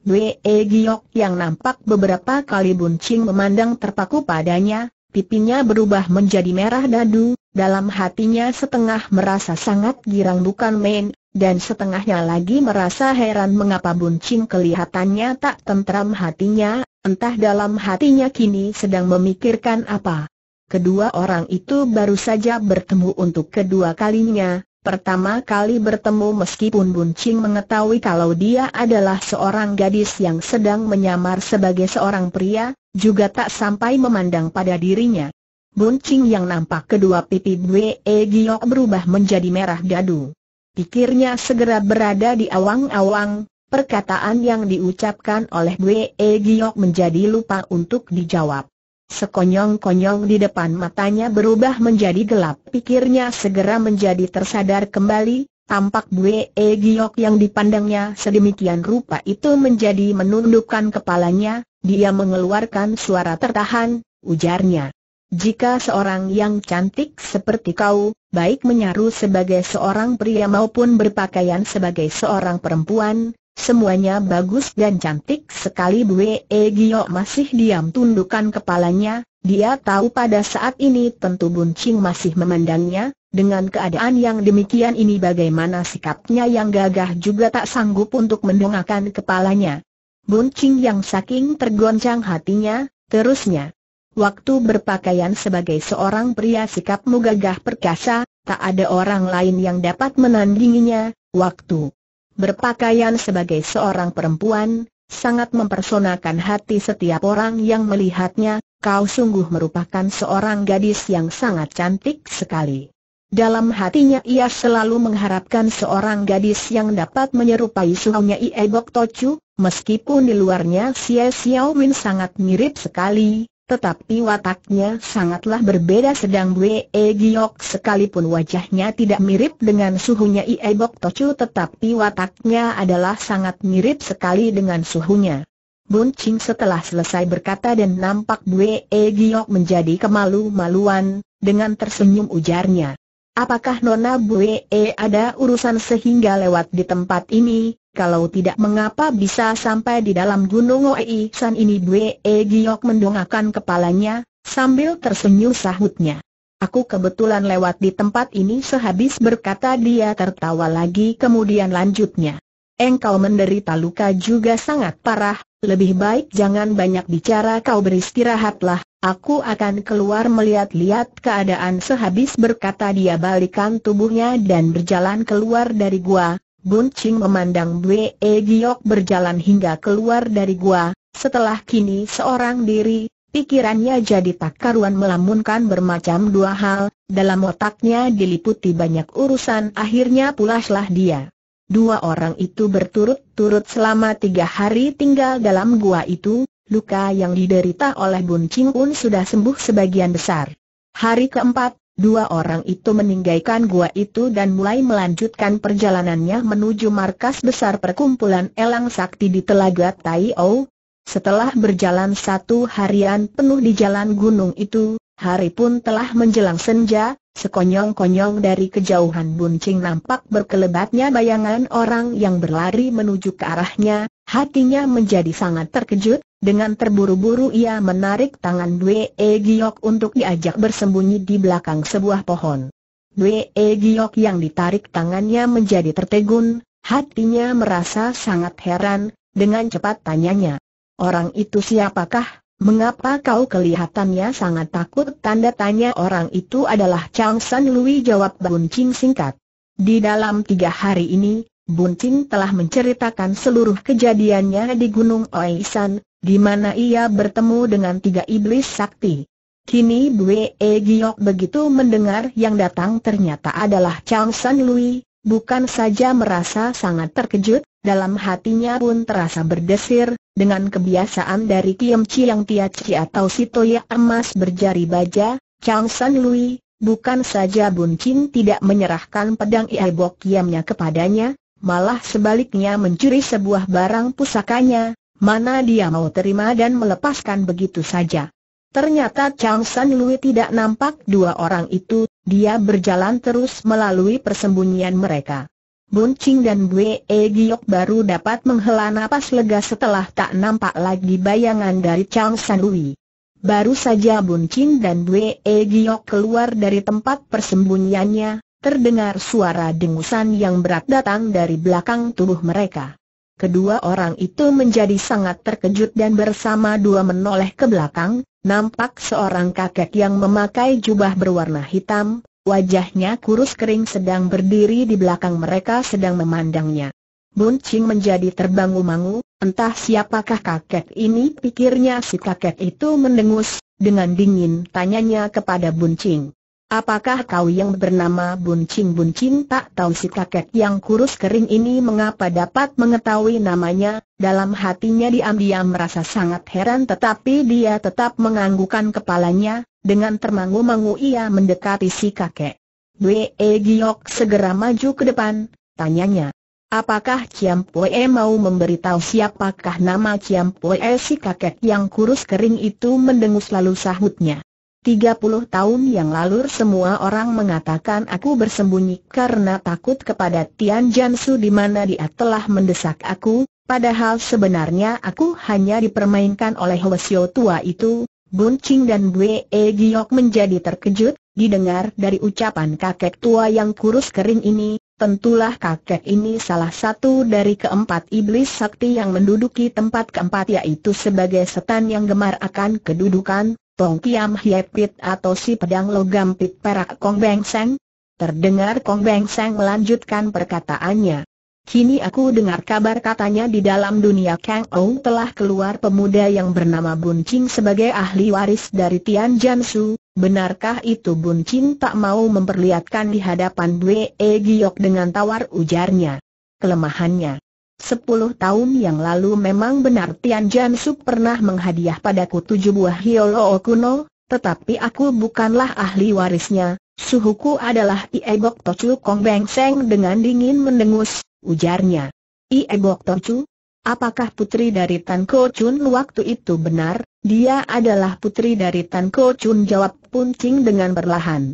Dwe e Giok yang nampak beberapa kali buncing memandang terpaku padanya, pipinya berubah menjadi merah dadu, dalam hatinya setengah merasa sangat girang bukan main, dan setengahnya lagi merasa heran mengapa buncing kelihatannya tak tentram hatinya, entah dalam hatinya kini sedang memikirkan apa. Kedua orang itu baru saja bertemu untuk kedua kalinya, Pertama kali bertemu meskipun Buncing mengetahui kalau dia adalah seorang gadis yang sedang menyamar sebagai seorang pria, juga tak sampai memandang pada dirinya. Buncing yang nampak kedua pipi Bwe e Giok berubah menjadi merah dadu. Pikirnya segera berada di awang-awang, perkataan yang diucapkan oleh Bwe e Giok menjadi lupa untuk dijawab. Sekonyong-konyong di depan matanya berubah menjadi gelap Pikirnya segera menjadi tersadar kembali Tampak Bue e Giok yang dipandangnya sedemikian rupa itu menjadi menundukkan kepalanya Dia mengeluarkan suara tertahan, ujarnya Jika seorang yang cantik seperti kau, baik menyaru sebagai seorang pria maupun berpakaian sebagai seorang perempuan Semuanya bagus dan cantik sekali Bue e. Gio masih diam tundukkan kepalanya, dia tahu pada saat ini tentu Buncing masih memandangnya, dengan keadaan yang demikian ini bagaimana sikapnya yang gagah juga tak sanggup untuk mendongakkan kepalanya. Buncing yang saking tergoncang hatinya, terusnya. Waktu berpakaian sebagai seorang pria sikapmu gagah perkasa, tak ada orang lain yang dapat menandinginya, waktu Berpakaian sebagai seorang perempuan, sangat mempersonakan hati setiap orang yang melihatnya, kau sungguh merupakan seorang gadis yang sangat cantik sekali. Dalam hatinya ia selalu mengharapkan seorang gadis yang dapat menyerupai suhunya iebok Tochu, meskipun di luarnya Xie Xiao sangat mirip sekali, tetapi wataknya sangatlah berbeda sedang Bwe Giok sekalipun wajahnya tidak mirip dengan suhunya Ie Bok Tocu tetapi wataknya adalah sangat mirip sekali dengan suhunya. Bun Ching setelah selesai berkata dan nampak Bwe Giok menjadi kemalu-maluan, dengan tersenyum ujarnya. Apakah Nona Bwe ada urusan sehingga lewat di tempat ini? kalau tidak mengapa bisa sampai di dalam gunung Oei San ini Bwe e Giok mendongakkan kepalanya, sambil tersenyum sahutnya. Aku kebetulan lewat di tempat ini sehabis berkata dia tertawa lagi kemudian lanjutnya. Engkau menderita luka juga sangat parah, lebih baik jangan banyak bicara kau beristirahatlah, aku akan keluar melihat-lihat keadaan sehabis berkata dia balikan tubuhnya dan berjalan keluar dari gua, Bun Ching memandang Bwe e Giok berjalan hingga keluar dari gua, setelah kini seorang diri, pikirannya jadi tak karuan melamunkan bermacam dua hal, dalam otaknya diliputi banyak urusan akhirnya pulaslah dia. Dua orang itu berturut-turut selama tiga hari tinggal dalam gua itu, luka yang diderita oleh Bun Ching pun sudah sembuh sebagian besar. Hari keempat, Dua orang itu meninggalkan gua itu dan mulai melanjutkan perjalanannya menuju markas besar perkumpulan Elang Sakti di Telaga Tai O. Setelah berjalan satu harian penuh di jalan gunung itu, hari pun telah menjelang senja, Sekonyong-konyong dari kejauhan Buncing nampak berkelebatnya bayangan orang yang berlari menuju ke arahnya, hatinya menjadi sangat terkejut, dengan terburu-buru ia menarik tangan Dwe e Giok untuk diajak bersembunyi di belakang sebuah pohon. Dwe e Giok yang ditarik tangannya menjadi tertegun, hatinya merasa sangat heran, dengan cepat tanyanya. Orang itu siapakah? Mengapa kau kelihatannya sangat takut? Tanda tanya orang itu adalah Chang San Lui jawab Bun singkat. Di dalam tiga hari ini, Bun telah menceritakan seluruh kejadiannya di Gunung Oisan, di mana ia bertemu dengan tiga iblis sakti. Kini Bue Giok begitu mendengar yang datang ternyata adalah Chang San Lui, Bukan saja merasa sangat terkejut, dalam hatinya pun terasa berdesir, dengan kebiasaan dari Kiem Chiang Chi atau Sitoya emas berjari baja, Chang San Lui, bukan saja Bun Chin tidak menyerahkan pedang Iabok Kiamnya kepadanya, malah sebaliknya mencuri sebuah barang pusakanya, mana dia mau terima dan melepaskan begitu saja. Ternyata Chang San Lui tidak nampak dua orang itu, dia berjalan terus melalui persembunyian mereka. Buncing dan Bwe e Giok baru dapat menghela nafas lega setelah tak nampak lagi bayangan dari Chang San Sanui. Baru saja Buncing dan Bwe e Giok keluar dari tempat persembunyiannya, terdengar suara dengusan yang berat datang dari belakang tubuh mereka. Kedua orang itu menjadi sangat terkejut dan bersama dua menoleh ke belakang, nampak seorang kakek yang memakai jubah berwarna hitam, wajahnya kurus kering sedang berdiri di belakang mereka sedang memandangnya. Bun Ching menjadi terbangu-mangu, entah siapakah kakek ini pikirnya si kakek itu mendengus, dengan dingin tanyanya kepada Bun Ching. Apakah kau yang bernama Buncing Buncing tak tahu si kakek yang kurus kering ini mengapa dapat mengetahui namanya? Dalam hatinya diam-diam merasa sangat heran tetapi dia tetap menganggukan kepalanya, dengan termangu-mangu ia mendekati si kakek. Wee Giok segera maju ke depan, tanyanya. Apakah Ciam Poe mau memberitahu siapakah nama Ciam Poe si kakek yang kurus kering itu mendengus lalu sahutnya. 30 tahun yang lalu semua orang mengatakan aku bersembunyi karena takut kepada Tian Jansu di mana dia telah mendesak aku, padahal sebenarnya aku hanya dipermainkan oleh Hwasyo tua itu, Bun Ching dan Bwe e Giok menjadi terkejut, didengar dari ucapan kakek tua yang kurus kering ini, tentulah kakek ini salah satu dari keempat iblis sakti yang menduduki tempat keempat yaitu sebagai setan yang gemar akan kedudukan, Tong Kiam Pit atau si pedang logam pit perak Kong Beng Seng? Terdengar Kong Beng Seng melanjutkan perkataannya. Kini aku dengar kabar katanya di dalam dunia Kang Ou telah keluar pemuda yang bernama Bun Ching sebagai ahli waris dari Tian Su. Benarkah itu Bun Ching tak mau memperlihatkan di hadapan Dwe E Giok dengan tawar ujarnya? Kelemahannya. Sepuluh tahun yang lalu memang benar Tian Super pernah menghadiah padaku tujuh buah hiolo kuno, tetapi aku bukanlah ahli warisnya, suhuku adalah Ie Bok Tocu Kong Beng Seng dengan dingin mendengus, ujarnya. Ie Bok Tocu, apakah putri dari Tan Ko Chun waktu itu benar, dia adalah putri dari Tan Ko Chun jawab Puncing dengan perlahan.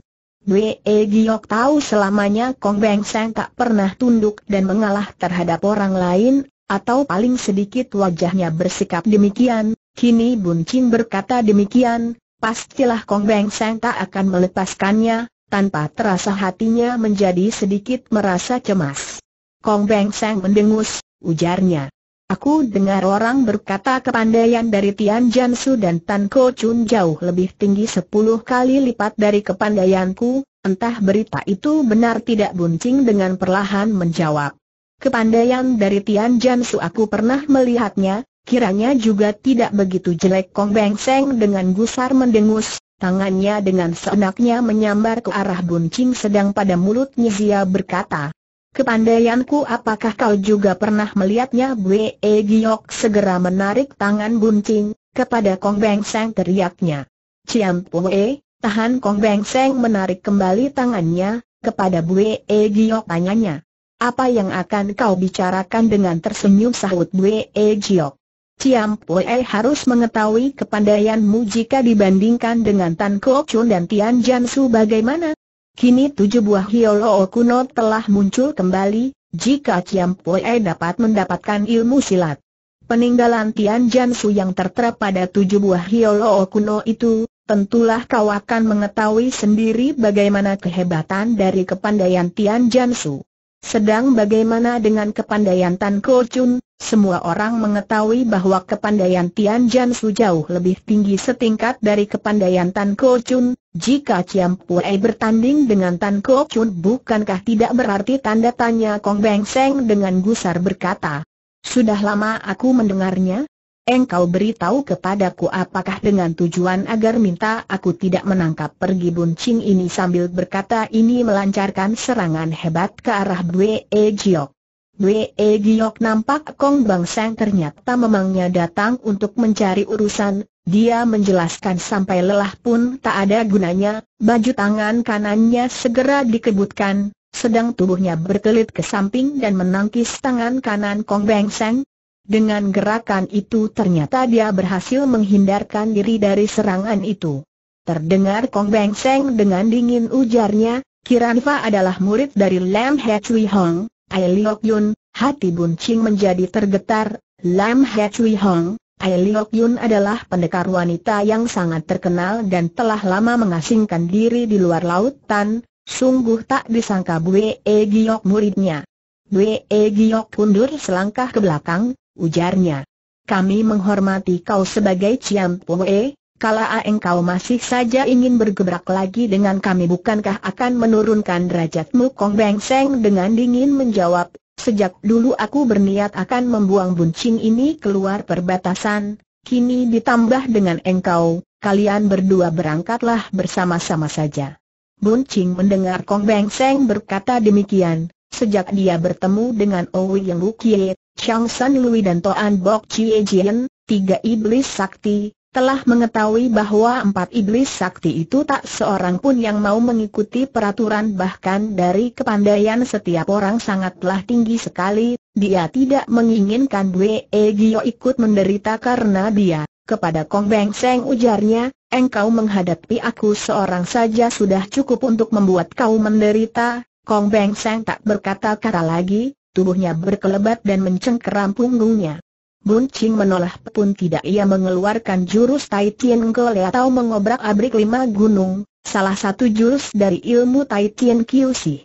Wee Giok tahu selamanya Kong Beng Seng tak pernah tunduk dan mengalah terhadap orang lain, atau paling sedikit wajahnya bersikap demikian, kini Bun Chin berkata demikian, pastilah Kong Beng Seng tak akan melepaskannya, tanpa terasa hatinya menjadi sedikit merasa cemas. Kong Beng Seng mendengus, ujarnya. Aku dengar orang berkata kepandaian dari Tian Jansu dan Tan Ko Chun jauh lebih tinggi sepuluh kali lipat dari kepandaianku, entah berita itu benar tidak buncing dengan perlahan menjawab. Kepandaian dari Tian Jansu aku pernah melihatnya, kiranya juga tidak begitu jelek Kong Beng Seng dengan gusar mendengus, tangannya dengan seenaknya menyambar ke arah buncing sedang pada mulutnya Zia berkata, Kepandaianku apakah kau juga pernah melihatnya Bwe e Giok segera menarik tangan buncing, kepada Kong Beng Seng teriaknya. Ciam Pue, tahan Kong Beng Seng menarik kembali tangannya, kepada Bwe e Giok tanyanya. Apa yang akan kau bicarakan dengan tersenyum sahut Bwe e Giok? Ciam Pue harus mengetahui kepandaianmu jika dibandingkan dengan Tan Kok Chun dan Tian Jansu bagaimana? Kini tujuh buah hiolo kuno telah muncul kembali, jika Chiam Poe dapat mendapatkan ilmu silat. Peninggalan Tian Jansu yang tertera pada tujuh buah hiolo kuno itu, tentulah kau akan mengetahui sendiri bagaimana kehebatan dari kepandaian Tian Jansu. Sedang bagaimana dengan kepandaian Tan Ko Chun, semua orang mengetahui bahwa kepandaian Tian Jansu jauh lebih tinggi setingkat dari kepandaian Tan Ko Chun, jika Chiam Puei bertanding dengan Tan Ko Chun bukankah tidak berarti tanda tanya Kong Beng Seng dengan gusar berkata. Sudah lama aku mendengarnya. Engkau beritahu kepadaku apakah dengan tujuan agar minta aku tidak menangkap pergi buncing ini sambil berkata ini melancarkan serangan hebat ke arah Dwe E Giok. Dwe E Giok nampak Kong Bang Seng ternyata memangnya datang untuk mencari urusan, dia menjelaskan sampai lelah pun tak ada gunanya, baju tangan kanannya segera dikebutkan, sedang tubuhnya berkelit ke samping dan menangkis tangan kanan Kong Beng Seng. Dengan gerakan itu ternyata dia berhasil menghindarkan diri dari serangan itu. Terdengar Kong Beng Seng dengan dingin ujarnya, Kiranfa adalah murid dari Lam He Chui Hong, Ai Liok Yun, hati Bun Ching menjadi tergetar, Lam He Chui Hong, Ai Liok Yun adalah pendekar wanita yang sangat terkenal dan telah lama mengasingkan diri di luar lautan, sungguh tak disangka Bue E Giok muridnya. Bue E Giok mundur selangkah ke belakang, ujarnya. Kami menghormati kau sebagai Ciam Pue, kala engkau masih saja ingin bergebrak lagi dengan kami bukankah akan menurunkan derajatmu Kong Beng Seng dengan dingin menjawab, Sejak dulu aku berniat akan membuang buncing ini keluar perbatasan, kini ditambah dengan engkau, kalian berdua berangkatlah bersama-sama saja. Buncing mendengar Kong Beng Seng berkata demikian, sejak dia bertemu dengan Owi Yang Lukie, Chang San Lui dan Toan Bok Chie Jian, tiga iblis sakti, telah mengetahui bahwa empat iblis sakti itu tak seorang pun yang mau mengikuti peraturan bahkan dari kepandaian setiap orang sangatlah tinggi sekali, dia tidak menginginkan Bwe Gio ikut menderita karena dia. Kepada Kong Beng Seng ujarnya, engkau menghadapi aku seorang saja sudah cukup untuk membuat kau menderita, Kong Beng Seng tak berkata-kata lagi, tubuhnya berkelebat dan mencengkeram punggungnya. Bun Ching menoleh pun tidak ia mengeluarkan jurus Tai Tien Kole atau mengobrak-abrik lima gunung, salah satu jurus dari ilmu Tai Tien Si.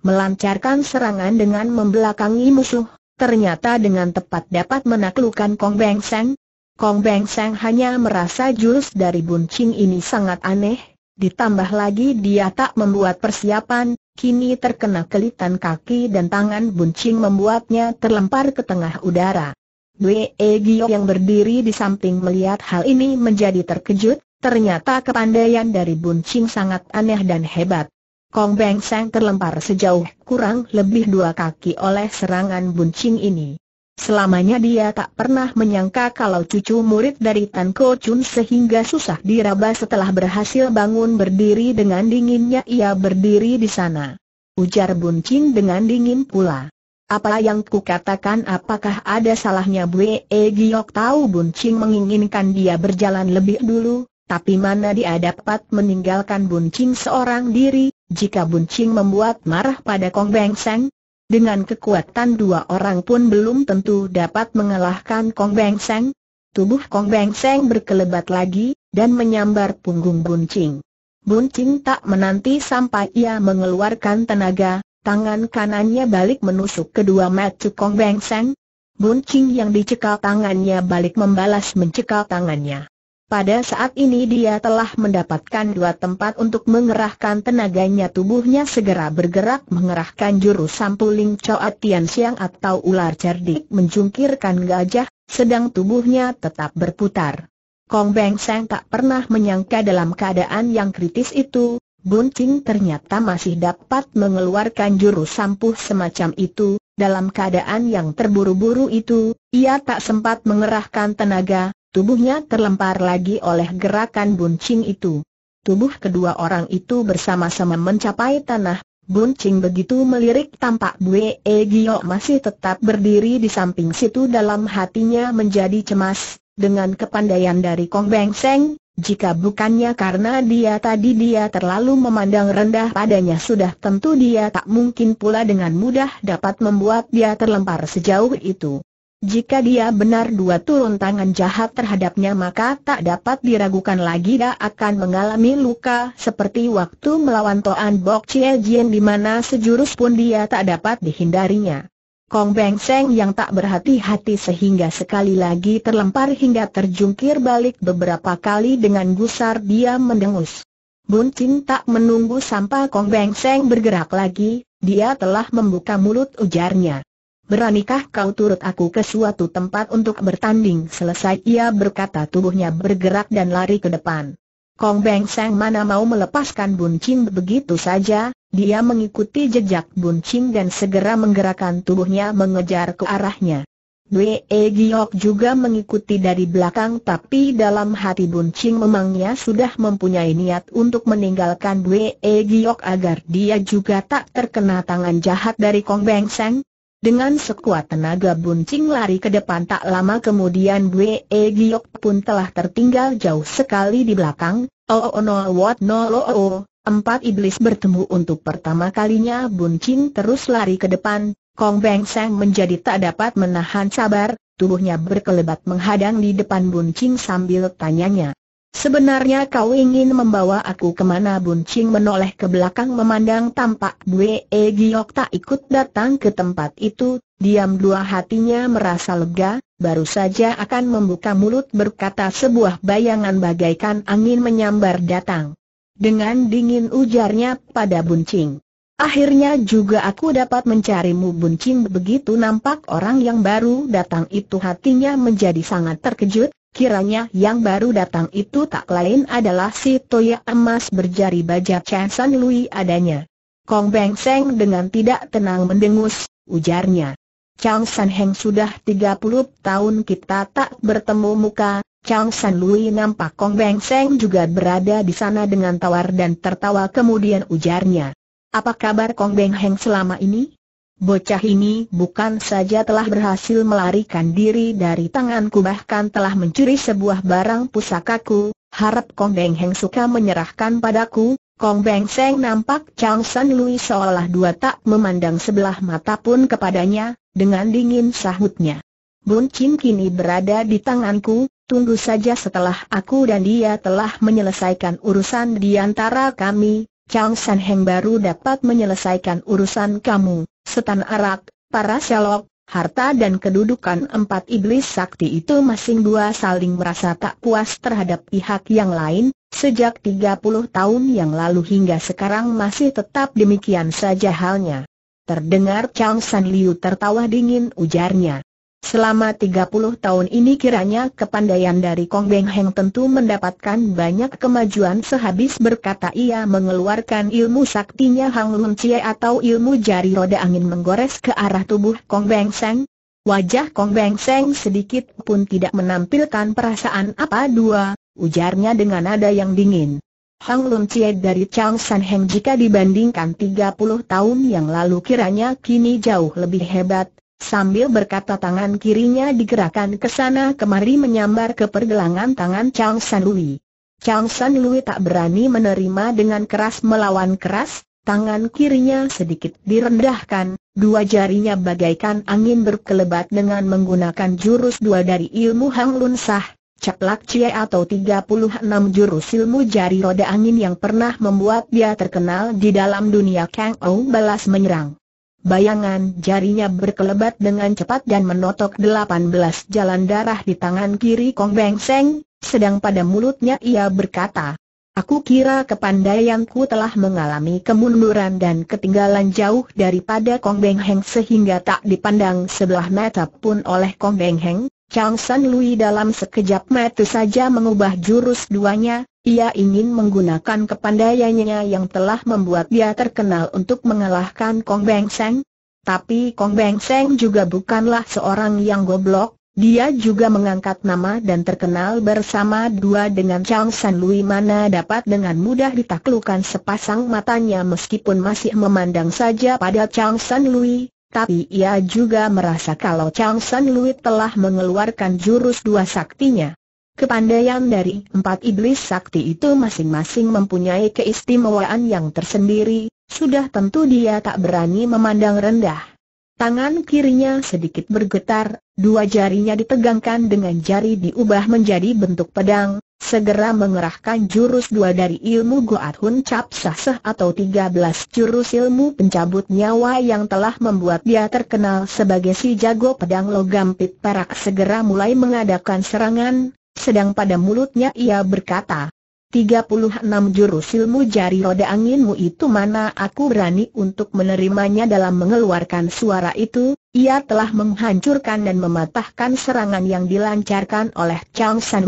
Melancarkan serangan dengan membelakangi musuh, ternyata dengan tepat dapat menaklukkan Kong Beng Seng. Kong Beng Seng hanya merasa jurus dari Bun Ching ini sangat aneh, ditambah lagi dia tak membuat persiapan, kini terkena kelitan kaki dan tangan Bun Ching membuatnya terlempar ke tengah udara. Bwe Gio yang berdiri di samping melihat hal ini menjadi terkejut, ternyata kepandaian dari Bun Ching sangat aneh dan hebat. Kong Beng Seng terlempar sejauh kurang lebih dua kaki oleh serangan Bun Ching ini. Selamanya dia tak pernah menyangka kalau cucu murid dari Tan Ko Chun sehingga susah diraba setelah berhasil bangun berdiri dengan dinginnya ia berdiri di sana. Ujar Bun Ching dengan dingin pula. Apa yang kukatakan apakah ada salahnya bu? E. Giok tahu Buncing menginginkan dia berjalan lebih dulu, tapi mana dia dapat meninggalkan Buncing seorang diri, jika Buncing membuat marah pada Kong Beng Seng? Dengan kekuatan dua orang pun belum tentu dapat mengalahkan Kong Beng Seng. Tubuh Kong Beng Seng berkelebat lagi, dan menyambar punggung Buncing. Buncing tak menanti sampai ia mengeluarkan tenaga, Tangan kanannya balik menusuk kedua Mat Kong Beng Seng. Buncing yang dicekal tangannya balik membalas mencekal tangannya. Pada saat ini dia telah mendapatkan dua tempat untuk mengerahkan tenaganya tubuhnya segera bergerak mengerahkan jurus sampuling Choat Tian Siang atau ular cerdik menjungkirkan gajah, sedang tubuhnya tetap berputar. Kong Beng Seng tak pernah menyangka dalam keadaan yang kritis itu, Bunting ternyata masih dapat mengeluarkan jurus sampuh semacam itu, dalam keadaan yang terburu-buru itu, ia tak sempat mengerahkan tenaga, tubuhnya terlempar lagi oleh gerakan buncing itu. Tubuh kedua orang itu bersama-sama mencapai tanah, buncing begitu melirik tampak Bue e Gio masih tetap berdiri di samping situ dalam hatinya menjadi cemas, dengan kepandaian dari Kong Beng Seng, jika bukannya karena dia tadi dia terlalu memandang rendah padanya sudah tentu dia tak mungkin pula dengan mudah dapat membuat dia terlempar sejauh itu. Jika dia benar dua turun tangan jahat terhadapnya maka tak dapat diragukan lagi dia akan mengalami luka seperti waktu melawan Toan Bok Chie Jien di mana sejurus pun dia tak dapat dihindarinya. Kong Beng Seng yang tak berhati-hati sehingga sekali lagi terlempar hingga terjungkir balik beberapa kali dengan gusar dia mendengus. Bun tak menunggu sampai Kong Beng Seng bergerak lagi, dia telah membuka mulut ujarnya. Beranikah kau turut aku ke suatu tempat untuk bertanding? Selesai ia berkata tubuhnya bergerak dan lari ke depan. Kong Beng Seng mana mau melepaskan Bun begitu saja, dia mengikuti jejak buncing dan segera menggerakkan tubuhnya mengejar ke arahnya. Wee Giok juga mengikuti dari belakang tapi dalam hati buncing memangnya sudah mempunyai niat untuk meninggalkan Wee Giok agar dia juga tak terkena tangan jahat dari Kong Beng Seng. Dengan sekuat tenaga buncing lari ke depan tak lama kemudian Bwe Giok pun telah tertinggal jauh sekali di belakang. Oh, oh no what no oh. oh. Empat iblis bertemu untuk pertama kalinya Bun Chin terus lari ke depan, Kong Beng Seng menjadi tak dapat menahan sabar, tubuhnya berkelebat menghadang di depan Bun Chin sambil tanyanya. Sebenarnya kau ingin membawa aku kemana Bun Ching menoleh ke belakang memandang tampak Bwe e Giok tak ikut datang ke tempat itu, diam dua hatinya merasa lega, baru saja akan membuka mulut berkata sebuah bayangan bagaikan angin menyambar datang. Dengan dingin ujarnya pada Buncing. Akhirnya juga aku dapat mencarimu Buncing begitu nampak orang yang baru datang itu hatinya menjadi sangat terkejut, kiranya yang baru datang itu tak lain adalah si Toya emas berjari baja Chen San Lui adanya. Kong Beng Seng dengan tidak tenang mendengus, ujarnya. Chang San Heng sudah 30 tahun kita tak bertemu muka, Chang San Lui nampak Kong Beng Seng juga berada di sana dengan tawar dan tertawa kemudian ujarnya. Apa kabar Kong Beng Heng selama ini? Bocah ini bukan saja telah berhasil melarikan diri dari tanganku bahkan telah mencuri sebuah barang pusakaku, harap Kong Beng Heng suka menyerahkan padaku, Kong Beng Seng nampak Chang San Lui seolah dua tak memandang sebelah mata pun kepadanya, dengan dingin sahutnya. Bun Chin kini berada di tanganku, Tunggu saja setelah aku dan dia telah menyelesaikan urusan di antara kami, Chang San Heng baru dapat menyelesaikan urusan kamu, setan arak, para selok, harta dan kedudukan empat iblis sakti itu masing dua saling merasa tak puas terhadap pihak yang lain, sejak 30 tahun yang lalu hingga sekarang masih tetap demikian saja halnya. Terdengar Chang San Liu tertawa dingin ujarnya. Selama 30 tahun ini kiranya kepandaian dari Kong Beng Heng tentu mendapatkan banyak kemajuan sehabis berkata ia mengeluarkan ilmu saktinya Hang Lun Cie atau ilmu jari roda angin menggores ke arah tubuh Kong Beng Seng. Wajah Kong Beng Seng sedikit pun tidak menampilkan perasaan apa dua, ujarnya dengan nada yang dingin. Hang Lun Cie dari Chang San Heng jika dibandingkan 30 tahun yang lalu kiranya kini jauh lebih hebat, Sambil berkata tangan kirinya digerakkan ke sana kemari menyambar ke pergelangan tangan Chang San Lui. Chang San Lui tak berani menerima dengan keras melawan keras, tangan kirinya sedikit direndahkan, dua jarinya bagaikan angin berkelebat dengan menggunakan jurus dua dari ilmu Hang Lun Sah, Caplak Cie atau 36 jurus ilmu jari roda angin yang pernah membuat dia terkenal di dalam dunia Kang Ou balas menyerang. Bayangan jarinya berkelebat dengan cepat dan menotok delapan belas jalan darah di tangan kiri Kong Beng Seng, sedang pada mulutnya ia berkata, Aku kira kepandaianku telah mengalami kemunduran dan ketinggalan jauh daripada Kong Beng Heng sehingga tak dipandang sebelah mata pun oleh Kong Beng Heng, Chang San Lui dalam sekejap mata saja mengubah jurus duanya, ia ingin menggunakan kepandaiannya yang telah membuat dia terkenal untuk mengalahkan Kong Beng Seng. Tapi Kong Beng Seng juga bukanlah seorang yang goblok, dia juga mengangkat nama dan terkenal bersama dua dengan Chang San Lui mana dapat dengan mudah ditaklukkan sepasang matanya meskipun masih memandang saja pada Chang San Lui, tapi ia juga merasa kalau Chang San Lui telah mengeluarkan jurus dua saktinya. Kepandaian dari empat iblis sakti itu masing-masing mempunyai keistimewaan yang tersendiri, sudah tentu dia tak berani memandang rendah. Tangan kirinya sedikit bergetar, dua jarinya ditegangkan dengan jari diubah menjadi bentuk pedang, segera mengerahkan jurus dua dari ilmu Goat Hun Cap Sah atau 13 jurus ilmu pencabut nyawa yang telah membuat dia terkenal sebagai si jago pedang logam pit perak segera mulai mengadakan serangan, sedang pada mulutnya ia berkata, 36 jurus ilmu jari roda anginmu itu mana aku berani untuk menerimanya dalam mengeluarkan suara itu, ia telah menghancurkan dan mematahkan serangan yang dilancarkan oleh Chang San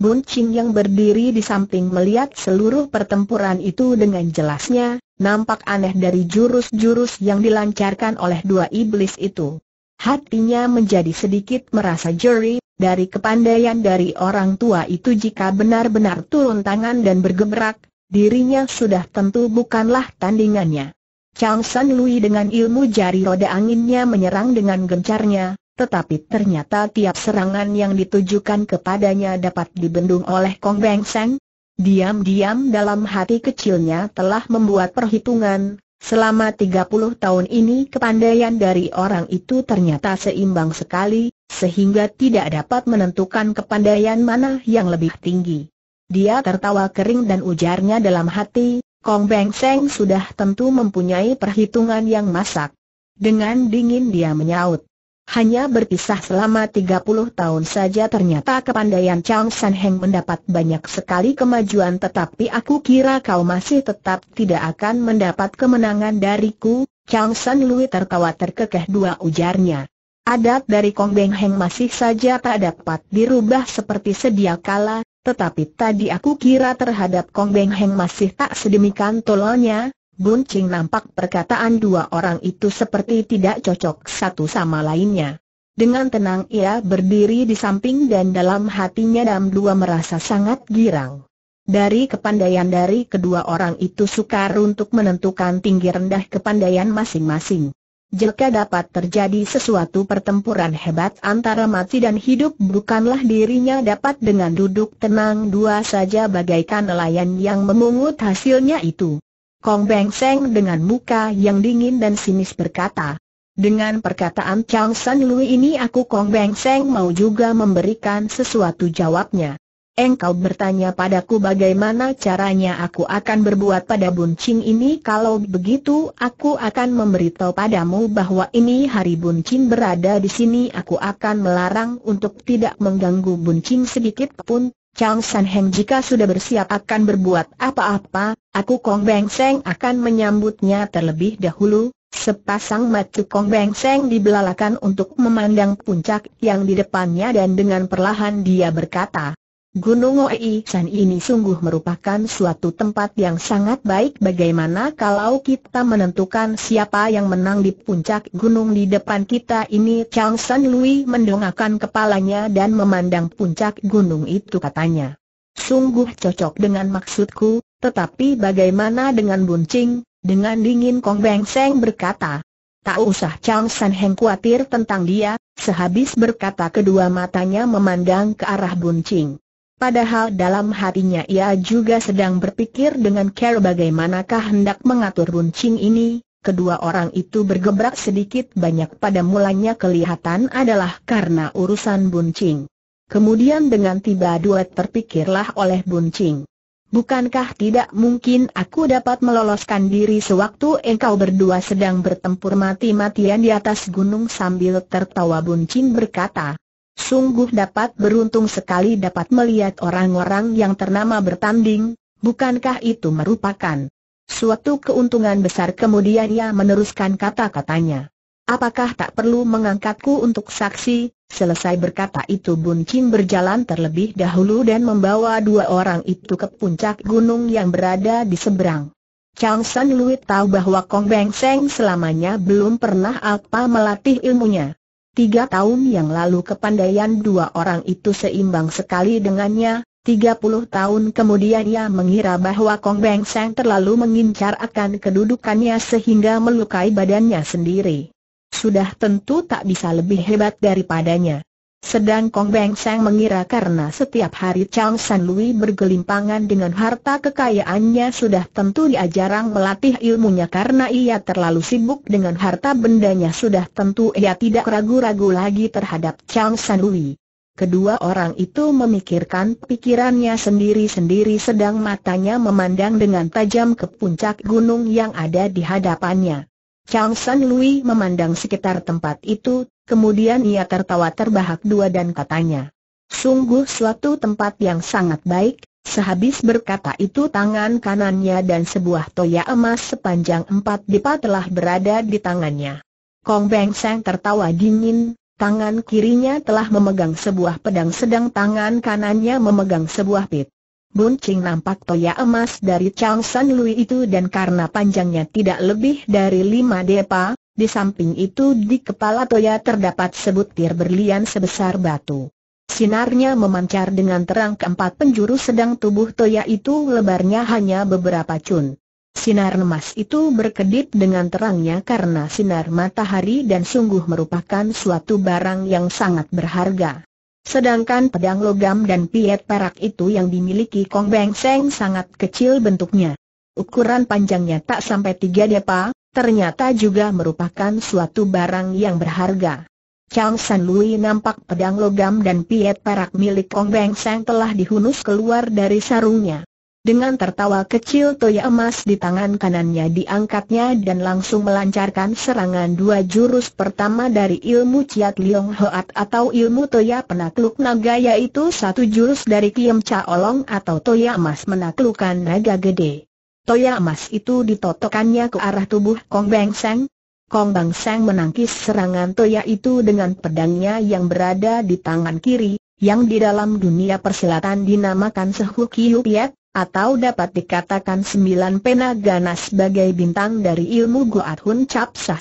Bun Ching yang berdiri di samping melihat seluruh pertempuran itu dengan jelasnya, nampak aneh dari jurus-jurus yang dilancarkan oleh dua iblis itu. Hatinya menjadi sedikit merasa jeri, dari kepandaian dari orang tua itu jika benar-benar turun tangan dan bergerak, dirinya sudah tentu bukanlah tandingannya. Chang San Lui dengan ilmu jari roda anginnya menyerang dengan gencarnya, tetapi ternyata tiap serangan yang ditujukan kepadanya dapat dibendung oleh Kong Beng Seng. Diam-diam dalam hati kecilnya telah membuat perhitungan, selama 30 tahun ini kepandaian dari orang itu ternyata seimbang sekali, sehingga tidak dapat menentukan kepandaian mana yang lebih tinggi. Dia tertawa kering dan ujarnya dalam hati, Kong Beng Seng sudah tentu mempunyai perhitungan yang masak. Dengan dingin dia menyaut. Hanya berpisah selama 30 tahun saja ternyata kepandaian Chang San Heng mendapat banyak sekali kemajuan tetapi aku kira kau masih tetap tidak akan mendapat kemenangan dariku, Chang San Lui tertawa terkekeh dua ujarnya. Adat dari Kong Beng Heng masih saja tak dapat dirubah seperti sedia kala, tetapi tadi aku kira terhadap Kong Beng Heng masih tak sedemikian tololnya, Bun Ching nampak perkataan dua orang itu seperti tidak cocok satu sama lainnya. Dengan tenang ia berdiri di samping dan dalam hatinya Dam Dua merasa sangat girang. Dari kepandaian dari kedua orang itu sukar untuk menentukan tinggi rendah kepandaian masing-masing. Jika dapat terjadi sesuatu pertempuran hebat antara mati dan hidup bukanlah dirinya dapat dengan duduk tenang dua saja bagaikan nelayan yang memungut hasilnya itu. Kong Beng Seng dengan muka yang dingin dan sinis berkata. Dengan perkataan Chang San Lui ini aku Kong Beng Seng mau juga memberikan sesuatu jawabnya. Engkau bertanya padaku bagaimana caranya aku akan berbuat pada buncing ini kalau begitu aku akan memberitahu padamu bahwa ini hari buncing berada di sini aku akan melarang untuk tidak mengganggu buncing sedikit pun Chang San Heng jika sudah bersiap akan berbuat apa-apa, aku Kong Beng Seng akan menyambutnya terlebih dahulu. Sepasang mata Kong Beng Seng dibelalakan untuk memandang puncak yang di depannya dan dengan perlahan dia berkata, Gunung Oi San ini sungguh merupakan suatu tempat yang sangat baik bagaimana kalau kita menentukan siapa yang menang di puncak gunung di depan kita ini Chang San Lui mendongakkan kepalanya dan memandang puncak gunung itu katanya. Sungguh cocok dengan maksudku, tetapi bagaimana dengan buncing? Dengan dingin Kong Beng Seng berkata. Tak usah Chang San Heng khawatir tentang dia, sehabis berkata kedua matanya memandang ke arah buncing. Padahal dalam hatinya ia juga sedang berpikir dengan care bagaimanakah hendak mengatur runcing ini, kedua orang itu bergebrak sedikit banyak pada mulanya kelihatan adalah karena urusan buncing. Kemudian dengan tiba dua terpikirlah oleh buncing. Bukankah tidak mungkin aku dapat meloloskan diri sewaktu engkau berdua sedang bertempur mati-matian di atas gunung sambil tertawa buncing berkata, Sungguh dapat beruntung sekali dapat melihat orang-orang yang ternama bertanding, bukankah itu merupakan suatu keuntungan besar kemudian ia meneruskan kata-katanya. Apakah tak perlu mengangkatku untuk saksi? Selesai berkata itu Bun Chin berjalan terlebih dahulu dan membawa dua orang itu ke puncak gunung yang berada di seberang. Chang San Lui tahu bahwa Kong Beng Seng selamanya belum pernah apa melatih ilmunya. Tiga tahun yang lalu kepandaian dua orang itu seimbang sekali dengannya, Tiga puluh tahun kemudian ia mengira bahwa Kong Beng Seng terlalu mengincar akan kedudukannya sehingga melukai badannya sendiri. Sudah tentu tak bisa lebih hebat daripadanya. Sedang Kong Beng Seng mengira karena setiap hari Chang San Lui bergelimpangan dengan harta kekayaannya sudah tentu dia jarang melatih ilmunya karena ia terlalu sibuk dengan harta bendanya sudah tentu ia tidak ragu-ragu lagi terhadap Chang San Lui. Kedua orang itu memikirkan pikirannya sendiri-sendiri sedang matanya memandang dengan tajam ke puncak gunung yang ada di hadapannya. Chang San Lui memandang sekitar tempat itu Kemudian ia tertawa terbahak dua dan katanya, Sungguh suatu tempat yang sangat baik, sehabis berkata itu tangan kanannya dan sebuah toya emas sepanjang empat dipa telah berada di tangannya. Kong Beng Seng tertawa dingin, tangan kirinya telah memegang sebuah pedang sedang tangan kanannya memegang sebuah pit. Bun Ching nampak toya emas dari Chang San Lui itu dan karena panjangnya tidak lebih dari lima depa, di samping itu di kepala Toya terdapat sebutir berlian sebesar batu. Sinarnya memancar dengan terang keempat penjuru sedang tubuh Toya itu lebarnya hanya beberapa cun. Sinar emas itu berkedip dengan terangnya karena sinar matahari dan sungguh merupakan suatu barang yang sangat berharga. Sedangkan pedang logam dan piet perak itu yang dimiliki Kong Beng Seng sangat kecil bentuknya. Ukuran panjangnya tak sampai tiga depa, ternyata juga merupakan suatu barang yang berharga. Chang San Lui nampak pedang logam dan piet perak milik Kong Beng Seng telah dihunus keluar dari sarungnya. Dengan tertawa kecil toya emas di tangan kanannya diangkatnya dan langsung melancarkan serangan dua jurus pertama dari ilmu Ciat Liong Hoat atau ilmu toya penakluk naga yaitu satu jurus dari Kiem Cha Olong atau toya emas menaklukkan naga gede. Toya emas itu ditotokannya ke arah tubuh Kong Bang Seng. Kong Bang Seng menangkis serangan Toya itu dengan pedangnya yang berada di tangan kiri, yang di dalam dunia persilatan dinamakan Sehu Kiu Piat, atau dapat dikatakan sembilan pena ganas sebagai bintang dari ilmu Goat Hun Cap Sah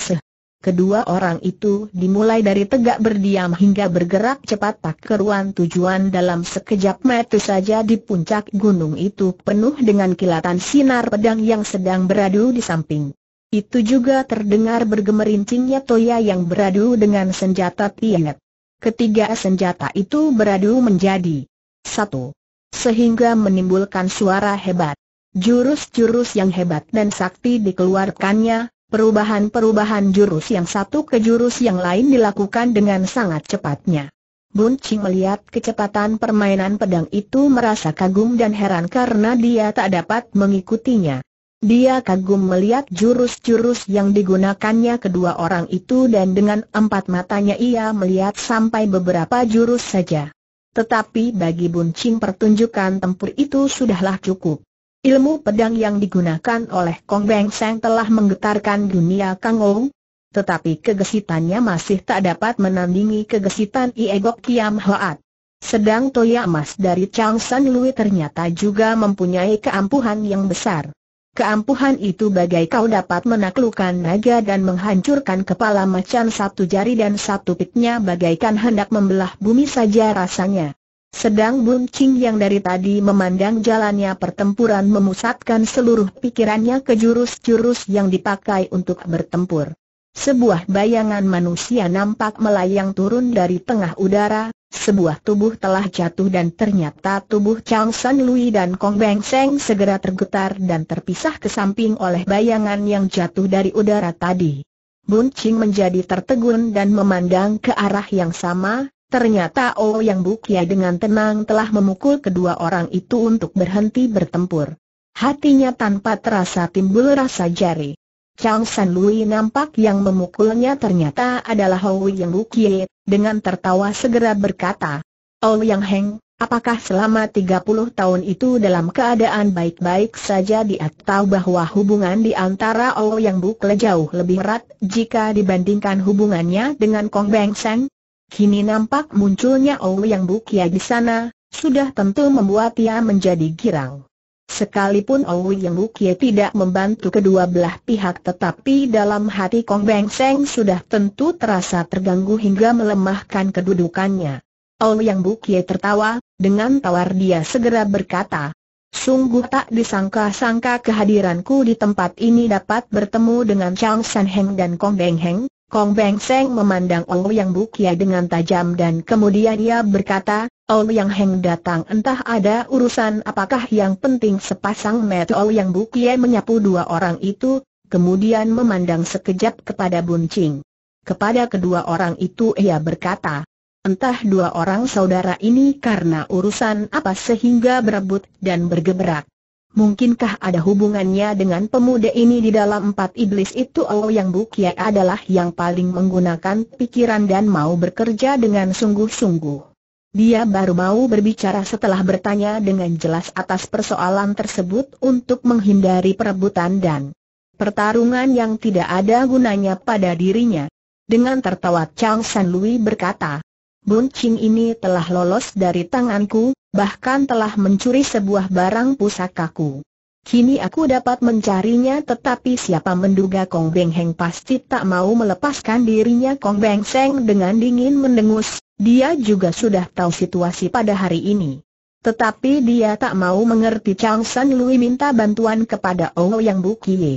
Kedua orang itu dimulai dari tegak berdiam hingga bergerak cepat tak keruan tujuan dalam sekejap mata saja di puncak gunung itu penuh dengan kilatan sinar pedang yang sedang beradu di samping. Itu juga terdengar bergemerincingnya toya yang beradu dengan senjata Tianet. Ketiga senjata itu beradu menjadi satu, sehingga menimbulkan suara hebat. Jurus-jurus yang hebat dan sakti dikeluarkannya, Perubahan-perubahan jurus yang satu ke jurus yang lain dilakukan dengan sangat cepatnya. Bun Ching melihat kecepatan permainan pedang itu merasa kagum dan heran karena dia tak dapat mengikutinya. Dia kagum melihat jurus-jurus yang digunakannya kedua orang itu dan dengan empat matanya ia melihat sampai beberapa jurus saja. Tetapi bagi Bun Ching pertunjukan tempur itu sudahlah cukup. Ilmu pedang yang digunakan oleh Kong Beng Seng telah menggetarkan dunia Kang Ou, tetapi kegesitannya masih tak dapat menandingi kegesitan Iegok Kiam Hoat. Sedang Toya Mas dari Chang San Lui ternyata juga mempunyai keampuhan yang besar. Keampuhan itu bagai kau dapat menaklukkan naga dan menghancurkan kepala macan satu jari dan satu pitnya bagaikan hendak membelah bumi saja rasanya. Sedang Bun Ching yang dari tadi memandang jalannya pertempuran memusatkan seluruh pikirannya ke jurus-jurus yang dipakai untuk bertempur. Sebuah bayangan manusia nampak melayang turun dari tengah udara, sebuah tubuh telah jatuh dan ternyata tubuh Chang San Lui dan Kong Beng Seng segera tergetar dan terpisah ke samping oleh bayangan yang jatuh dari udara tadi. Bun Ching menjadi tertegun dan memandang ke arah yang sama, Ternyata Oh Yang Bukia ya dengan tenang telah memukul kedua orang itu untuk berhenti bertempur. Hatinya tanpa terasa timbul rasa jari. Chang San Lui nampak yang memukulnya ternyata adalah Hou oh Yang Bukie, dengan tertawa segera berkata, Oh Yang Heng, apakah selama 30 tahun itu dalam keadaan baik-baik saja dia tahu bahwa hubungan di antara Oh Yang Bukle jauh lebih erat jika dibandingkan hubungannya dengan Kong Beng Seng? Kini nampak munculnya yang Bukia di sana, sudah tentu membuat ia menjadi girang. Sekalipun yang Bukia tidak membantu kedua belah pihak tetapi dalam hati Kong Beng Seng sudah tentu terasa terganggu hingga melemahkan kedudukannya. yang Bukia tertawa, dengan tawar dia segera berkata, Sungguh tak disangka-sangka kehadiranku di tempat ini dapat bertemu dengan Chang San Heng dan Kong Beng Heng, Kong Beng Seng memandang Ouyang Bukia dengan tajam dan kemudian ia berkata, Ouyang Heng datang entah ada urusan apakah yang penting sepasang mata Ouyang Bukia menyapu dua orang itu, kemudian memandang sekejap kepada Buncing. Kepada kedua orang itu ia berkata, entah dua orang saudara ini karena urusan apa sehingga berebut dan bergeberak. Mungkinkah ada hubungannya dengan pemuda ini di dalam empat iblis itu Oh yang bukia adalah yang paling menggunakan pikiran dan mau bekerja dengan sungguh-sungguh. Dia baru mau berbicara setelah bertanya dengan jelas atas persoalan tersebut untuk menghindari perebutan dan pertarungan yang tidak ada gunanya pada dirinya. Dengan tertawa Chang San Lui berkata, Buncing ini telah lolos dari tanganku, bahkan telah mencuri sebuah barang pusakaku. Kini aku dapat mencarinya tetapi siapa menduga Kong Beng Heng pasti tak mau melepaskan dirinya Kong Beng Seng dengan dingin mendengus, dia juga sudah tahu situasi pada hari ini. Tetapi dia tak mau mengerti Chang San Lui minta bantuan kepada Ouyang oh Yang Bukie.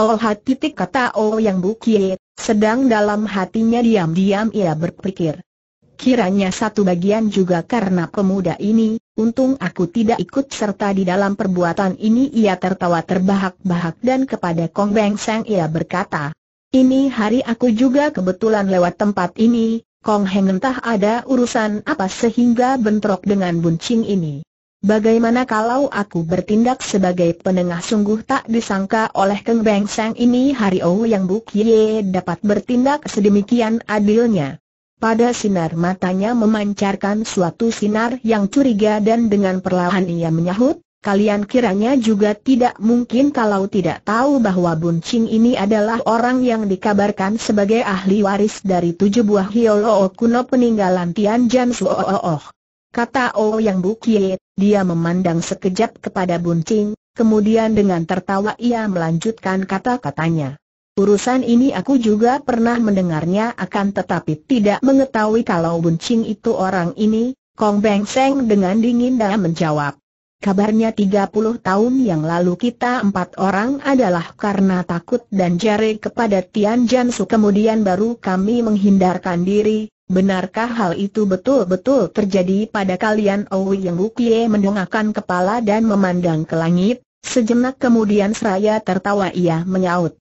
Oh titik kata Ouyang oh Yang Bukie, sedang dalam hatinya diam-diam ia berpikir, Kiranya satu bagian juga karena pemuda ini, untung aku tidak ikut serta di dalam perbuatan ini ia tertawa terbahak-bahak dan kepada Kong Beng Seng ia berkata, Ini hari aku juga kebetulan lewat tempat ini, Kong Heng entah ada urusan apa sehingga bentrok dengan buncing ini. Bagaimana kalau aku bertindak sebagai penengah sungguh tak disangka oleh Kong Beng Seng ini hari Oh yang Buk Ye dapat bertindak sedemikian adilnya. Pada sinar matanya memancarkan suatu sinar yang curiga dan dengan perlahan ia menyahut, Kalian kiranya juga tidak mungkin kalau tidak tahu bahwa Bun Ching ini adalah orang yang dikabarkan sebagai ahli waris dari tujuh buah Hioloo kuno peninggalan Jan Suooh. Oh. Kata O Yang Bukie, dia memandang sekejap kepada Bun Ching, kemudian dengan tertawa ia melanjutkan kata-katanya. Urusan ini aku juga pernah mendengarnya akan tetapi tidak mengetahui kalau buncing itu orang ini, Kong Beng Seng dengan dingin dan menjawab. Kabarnya 30 tahun yang lalu kita empat orang adalah karena takut dan jari kepada Tian su. kemudian baru kami menghindarkan diri, benarkah hal itu betul-betul terjadi pada kalian Owi yang Bukie mendongakkan kepala dan memandang ke langit, sejenak kemudian seraya tertawa ia menyaut.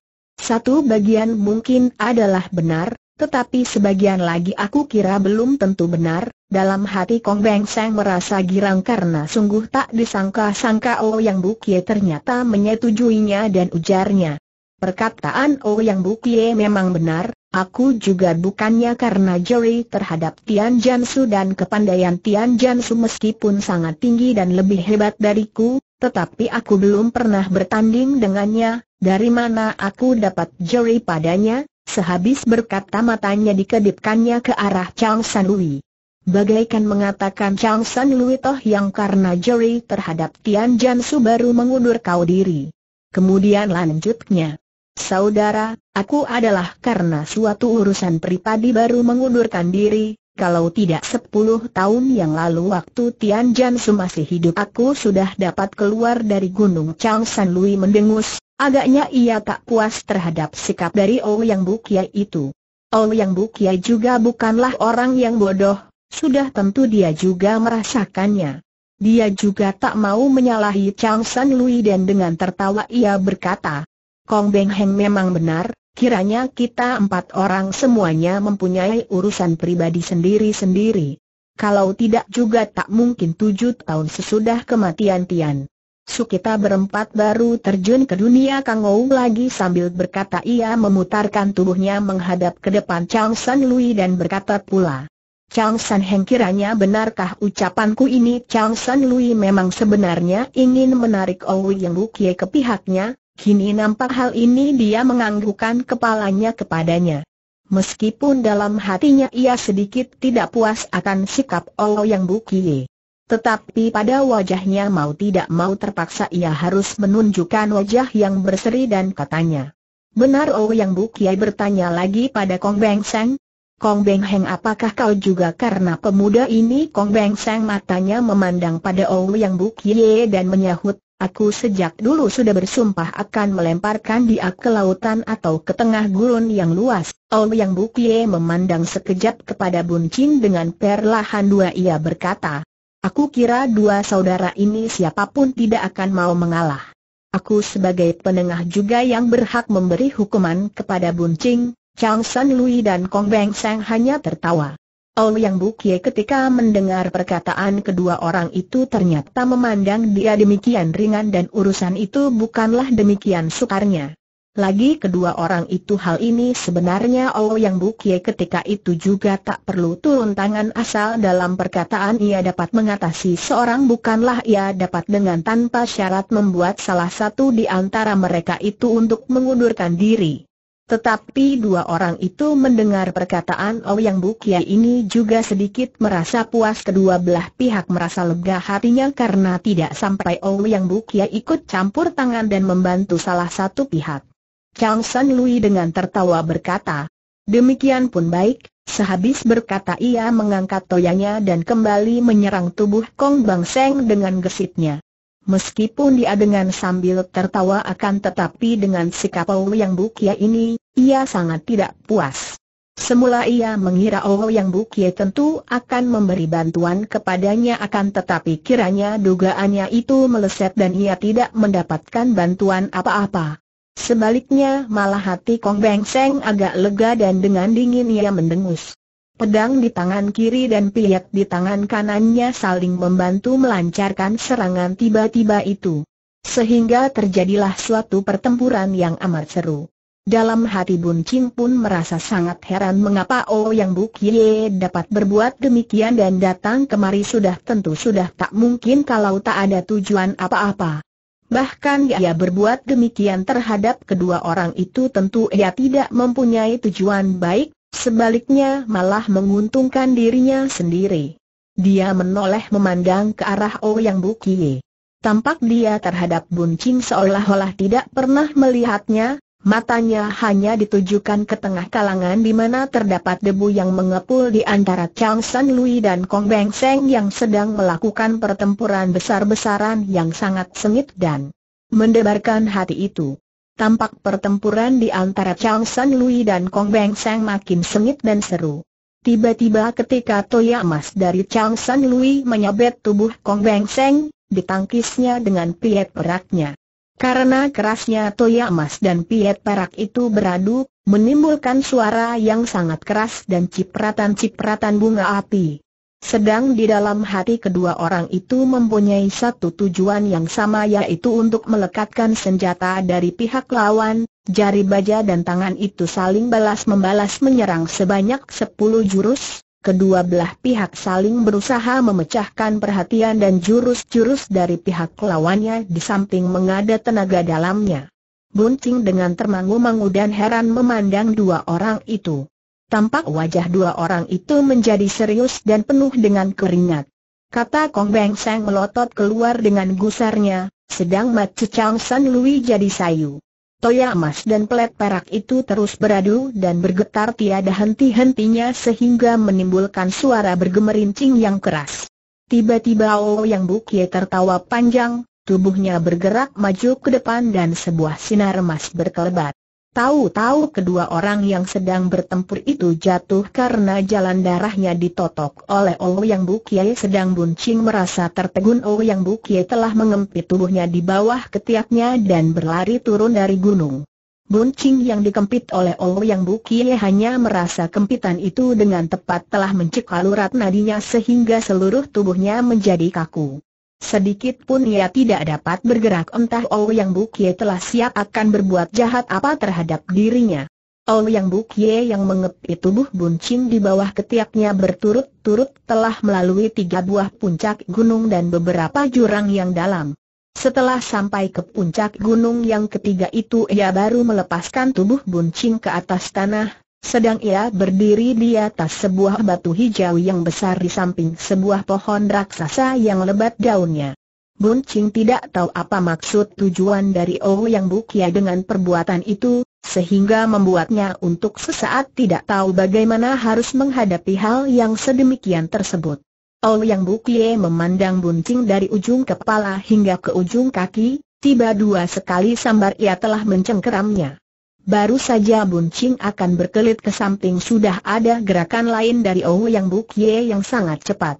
Satu bagian mungkin adalah benar, tetapi sebagian lagi aku kira belum tentu benar, dalam hati Kong Beng Seng merasa girang karena sungguh tak disangka-sangka Oh Yang Bukie ternyata menyetujuinya dan ujarnya. Perkataan Oh Yang Bukie memang benar, aku juga bukannya karena jeri terhadap Tian Jansu dan kepandaian Tian Jansu meskipun sangat tinggi dan lebih hebat dariku, tetapi aku belum pernah bertanding dengannya, dari mana aku dapat juri padanya? Sehabis berkata matanya dikedipkannya ke arah Chang Lui. Bagaikan mengatakan Chang Lui toh yang karena juri terhadap Tian Su baru mengundur kau diri. Kemudian lanjutnya. Saudara, aku adalah karena suatu urusan pribadi baru mengundurkan diri, kalau tidak sepuluh tahun yang lalu waktu Tian Su masih hidup aku sudah dapat keluar dari Gunung Chang San Lui mendengus, agaknya ia tak puas terhadap sikap dari Ong Ouyang Bukia itu. Ouyang Bukia juga bukanlah orang yang bodoh, sudah tentu dia juga merasakannya. Dia juga tak mau menyalahi Chang San Lui dan dengan tertawa ia berkata, Kong Beng Heng memang benar, Kiranya kita empat orang semuanya mempunyai urusan pribadi sendiri-sendiri. Kalau tidak juga tak mungkin tujuh tahun sesudah kematian Tian. Su kita berempat baru terjun ke dunia Kang Kangou lagi sambil berkata ia memutarkan tubuhnya menghadap ke depan Chang San Lui dan berkata pula. Chang San Heng kiranya benarkah ucapanku ini Chang San Lui memang sebenarnya ingin menarik Ou Yang Bukie ke pihaknya, Kini nampak hal ini dia menganggukkan kepalanya kepadanya. Meskipun dalam hatinya ia sedikit tidak puas akan sikap Olo yang bukiye. Tetapi pada wajahnya mau tidak mau terpaksa ia harus menunjukkan wajah yang berseri dan katanya. Benar Olo yang bukie bertanya lagi pada Kong Beng Seng? Kong Beng Heng apakah kau juga karena pemuda ini Kong Beng Seng matanya memandang pada Olo yang bukie dan menyahut Aku sejak dulu sudah bersumpah akan melemparkan dia ke lautan atau ke tengah gurun yang luas. Oh yang Bukie memandang sekejap kepada Bun Chin dengan perlahan dua ia berkata. Aku kira dua saudara ini siapapun tidak akan mau mengalah. Aku sebagai penengah juga yang berhak memberi hukuman kepada Bun Ching, Chang San Lui dan Kong Beng Seng hanya tertawa. Yang Bukie ketika mendengar perkataan kedua orang itu ternyata memandang dia demikian ringan dan urusan itu bukanlah demikian sukarnya. Lagi kedua orang itu hal ini sebenarnya Yang Bukie ketika itu juga tak perlu turun tangan asal dalam perkataan ia dapat mengatasi seorang bukanlah ia dapat dengan tanpa syarat membuat salah satu di antara mereka itu untuk mengundurkan diri. Tetapi dua orang itu mendengar perkataan Ouyang oh Bukia ini juga sedikit merasa puas kedua belah pihak merasa lega hatinya karena tidak sampai Ouyang oh Bukia ikut campur tangan dan membantu salah satu pihak. Chang San Lui dengan tertawa berkata, demikian pun baik, Sehabis berkata ia mengangkat toyanya dan kembali menyerang tubuh Kong Bang Seng dengan gesitnya. Meskipun dia dengan sambil tertawa akan tetapi dengan sikap Ouw yang bukia ini, ia sangat tidak puas. Semula ia mengira Ouw yang bukia tentu akan memberi bantuan kepadanya akan tetapi kiranya dugaannya itu meleset dan ia tidak mendapatkan bantuan apa-apa. Sebaliknya malah hati Kong Beng Seng agak lega dan dengan dingin ia mendengus. Pedang di tangan kiri dan piyak di tangan kanannya saling membantu melancarkan serangan tiba-tiba itu. Sehingga terjadilah suatu pertempuran yang amat seru. Dalam hati Bun Cing pun merasa sangat heran mengapa Oh Yang Buk Ye dapat berbuat demikian dan datang kemari sudah tentu sudah tak mungkin kalau tak ada tujuan apa-apa. Bahkan ia berbuat demikian terhadap kedua orang itu tentu ia tidak mempunyai tujuan baik, Sebaliknya malah menguntungkan dirinya sendiri. Dia menoleh memandang ke arah Ouyang oh Bukie. Tampak dia terhadap Buncing seolah-olah tidak pernah melihatnya, matanya hanya ditujukan ke tengah kalangan di mana terdapat debu yang mengepul di antara Chang San Lui dan Kong Beng Seng yang sedang melakukan pertempuran besar-besaran yang sangat sengit dan mendebarkan hati itu tampak pertempuran di antara Chang San Lui dan Kong Beng Seng makin sengit dan seru. Tiba-tiba ketika toya Mas dari Chang San Lui menyabet tubuh Kong Beng Seng, ditangkisnya dengan piet peraknya. Karena kerasnya toya Mas dan piet perak itu beradu, menimbulkan suara yang sangat keras dan cipratan-cipratan bunga api. Sedang di dalam hati kedua orang itu mempunyai satu tujuan yang sama yaitu untuk melekatkan senjata dari pihak lawan, jari baja dan tangan itu saling balas-membalas menyerang sebanyak sepuluh jurus, kedua belah pihak saling berusaha memecahkan perhatian dan jurus-jurus dari pihak lawannya di samping mengada tenaga dalamnya. Bunting dengan termangu-mangu dan heran memandang dua orang itu. Tampak wajah dua orang itu menjadi serius dan penuh dengan keringat. Kata Kong Beng Seng melotot keluar dengan gusarnya, sedang Mat Chang San Lui jadi sayu. Toya emas dan pelet perak itu terus beradu dan bergetar tiada henti-hentinya sehingga menimbulkan suara bergemerincing yang keras. Tiba-tiba Oh Yang kie tertawa panjang, tubuhnya bergerak maju ke depan dan sebuah sinar emas berkelebat. Tahu-tahu kedua orang yang sedang bertempur itu jatuh karena jalan darahnya ditotok oleh Ou Yang sedang buncing merasa tertegun Ou Yang telah mengempit tubuhnya di bawah ketiaknya dan berlari turun dari gunung. Buncing yang dikempit oleh Ou Yang hanya merasa kempitan itu dengan tepat telah mencekal urat nadinya sehingga seluruh tubuhnya menjadi kaku. Sedikit pun ia tidak dapat bergerak entah yang Bukye telah siap akan berbuat jahat apa terhadap dirinya. yang Bukye yang mengepit tubuh buncing di bawah ketiaknya berturut-turut telah melalui tiga buah puncak gunung dan beberapa jurang yang dalam. Setelah sampai ke puncak gunung yang ketiga itu ia baru melepaskan tubuh buncing ke atas tanah, sedang ia berdiri di atas sebuah batu hijau yang besar di samping sebuah pohon raksasa yang lebat daunnya. Bun Ching tidak tahu apa maksud tujuan dari yang Bukia dengan perbuatan itu, sehingga membuatnya untuk sesaat tidak tahu bagaimana harus menghadapi hal yang sedemikian tersebut. yang Bukia memandang Bun Ching dari ujung kepala hingga ke ujung kaki, tiba dua sekali sambar ia telah mencengkeramnya. Baru saja Buncing akan berkelit ke samping sudah ada gerakan lain dari Ou Yang Buk Ye yang sangat cepat.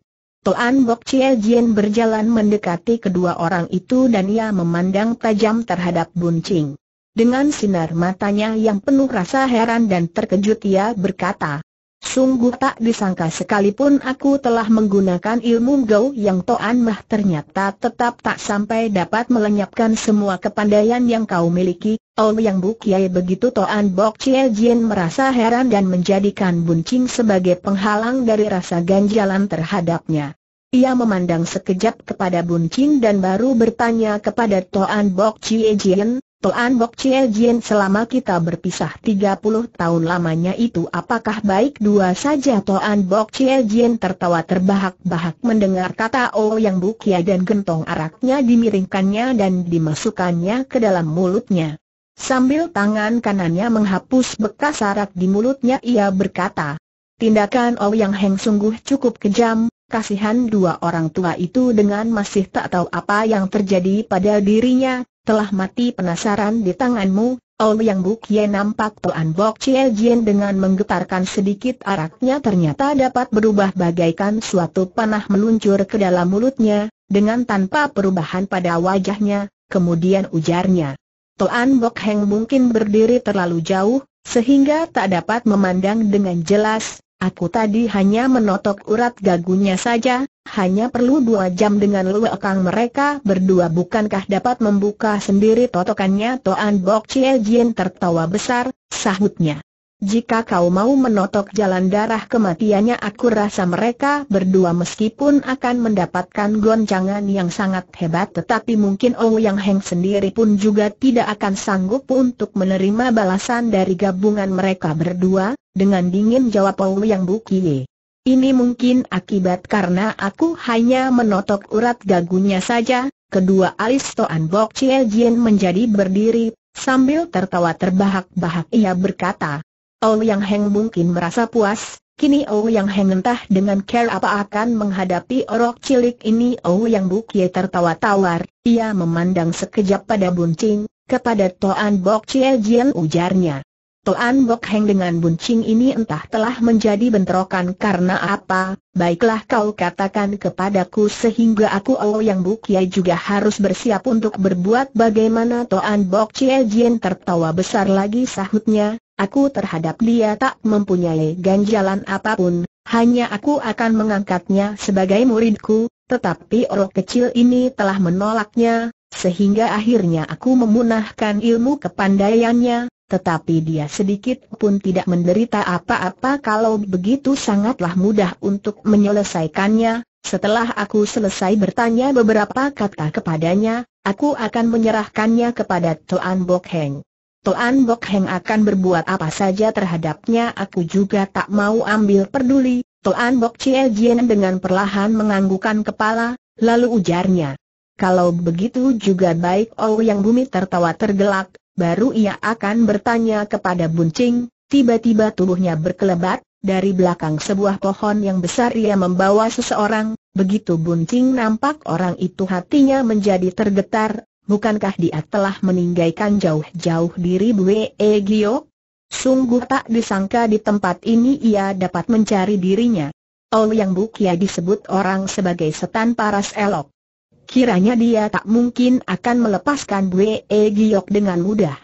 Toan Bok Chie Jien berjalan mendekati kedua orang itu dan ia memandang tajam terhadap Bun Ching. Dengan sinar matanya yang penuh rasa heran dan terkejut ia berkata, Sungguh tak disangka sekalipun aku telah menggunakan ilmu gau yang Toan Mah ternyata tetap tak sampai dapat melenyapkan semua kepandaian yang kau miliki. Oh yang bukiai begitu Toan Bok Chie Jin merasa heran dan menjadikan buncing sebagai penghalang dari rasa ganjalan terhadapnya. Ia memandang sekejap kepada buncing dan baru bertanya kepada Toan Bok Chie Jin, Toan Bok Chie Jin selama kita berpisah 30 tahun lamanya itu apakah baik dua saja Toan Bok Chie Jin tertawa terbahak-bahak mendengar kata O oh yang bukia dan gentong araknya dimiringkannya dan dimasukkannya ke dalam mulutnya. Sambil tangan kanannya menghapus bekas arak di mulutnya ia berkata, Tindakan O oh yang Heng sungguh cukup kejam, kasihan dua orang tua itu dengan masih tak tahu apa yang terjadi pada dirinya, telah mati penasaran di tanganmu, yang Buk Ye nampak tuan Bok Chie Jien dengan menggetarkan sedikit araknya ternyata dapat berubah bagaikan suatu panah meluncur ke dalam mulutnya, dengan tanpa perubahan pada wajahnya, kemudian ujarnya. Tuan Bok Heng mungkin berdiri terlalu jauh, sehingga tak dapat memandang dengan jelas, Aku tadi hanya menotok urat gagunya saja, hanya perlu dua jam dengan luakang mereka berdua bukankah dapat membuka sendiri totokannya Toan Bok Chie Jin tertawa besar, sahutnya. Jika kau mau menotok jalan darah kematiannya aku rasa mereka berdua meskipun akan mendapatkan goncangan yang sangat hebat tetapi mungkin Oh Yang Heng sendiri pun juga tidak akan sanggup untuk menerima balasan dari gabungan mereka berdua, dengan dingin jawab Paul yang bukie. Ini mungkin akibat karena aku hanya menotok urat dagunya saja, kedua alis Toan Bok Chie Jien menjadi berdiri, sambil tertawa terbahak-bahak ia berkata. Ou Yang Heng mungkin merasa puas, kini Ou Yang Heng entah dengan care apa akan menghadapi orok cilik ini Ou Yang Bukie tertawa tawar, ia memandang sekejap pada Ching, kepada Toan Bok Chie Jien ujarnya. Toan Bok Heng dengan buncing ini entah telah menjadi bentrokan karena apa, baiklah kau katakan kepadaku sehingga aku Ao Yang Bukia juga harus bersiap untuk berbuat bagaimana Toan Bok Chie Jien tertawa besar lagi sahutnya, aku terhadap dia tak mempunyai ganjalan apapun, hanya aku akan mengangkatnya sebagai muridku, tetapi orang kecil ini telah menolaknya, sehingga akhirnya aku memunahkan ilmu kepandaiannya, tetapi dia sedikit pun tidak menderita apa-apa kalau begitu sangatlah mudah untuk menyelesaikannya. Setelah aku selesai bertanya beberapa kata kepadanya, aku akan menyerahkannya kepada Toan Bok Heng. Toan Bok Heng akan berbuat apa saja terhadapnya aku juga tak mau ambil peduli. Toan Bok Chie Jian dengan perlahan menganggukan kepala, lalu ujarnya. Kalau begitu juga baik Oh Yang Bumi tertawa tergelak, Baru ia akan bertanya kepada Buncing, tiba-tiba tubuhnya berkelebat, dari belakang sebuah pohon yang besar ia membawa seseorang, begitu Buncing nampak orang itu hatinya menjadi tergetar, bukankah dia telah meninggalkan jauh-jauh diri Bue e Gio? Sungguh tak disangka di tempat ini ia dapat mencari dirinya. Ouyang Bukia disebut orang sebagai setan paras elok kiranya dia tak mungkin akan melepaskan Bue e Giok dengan mudah.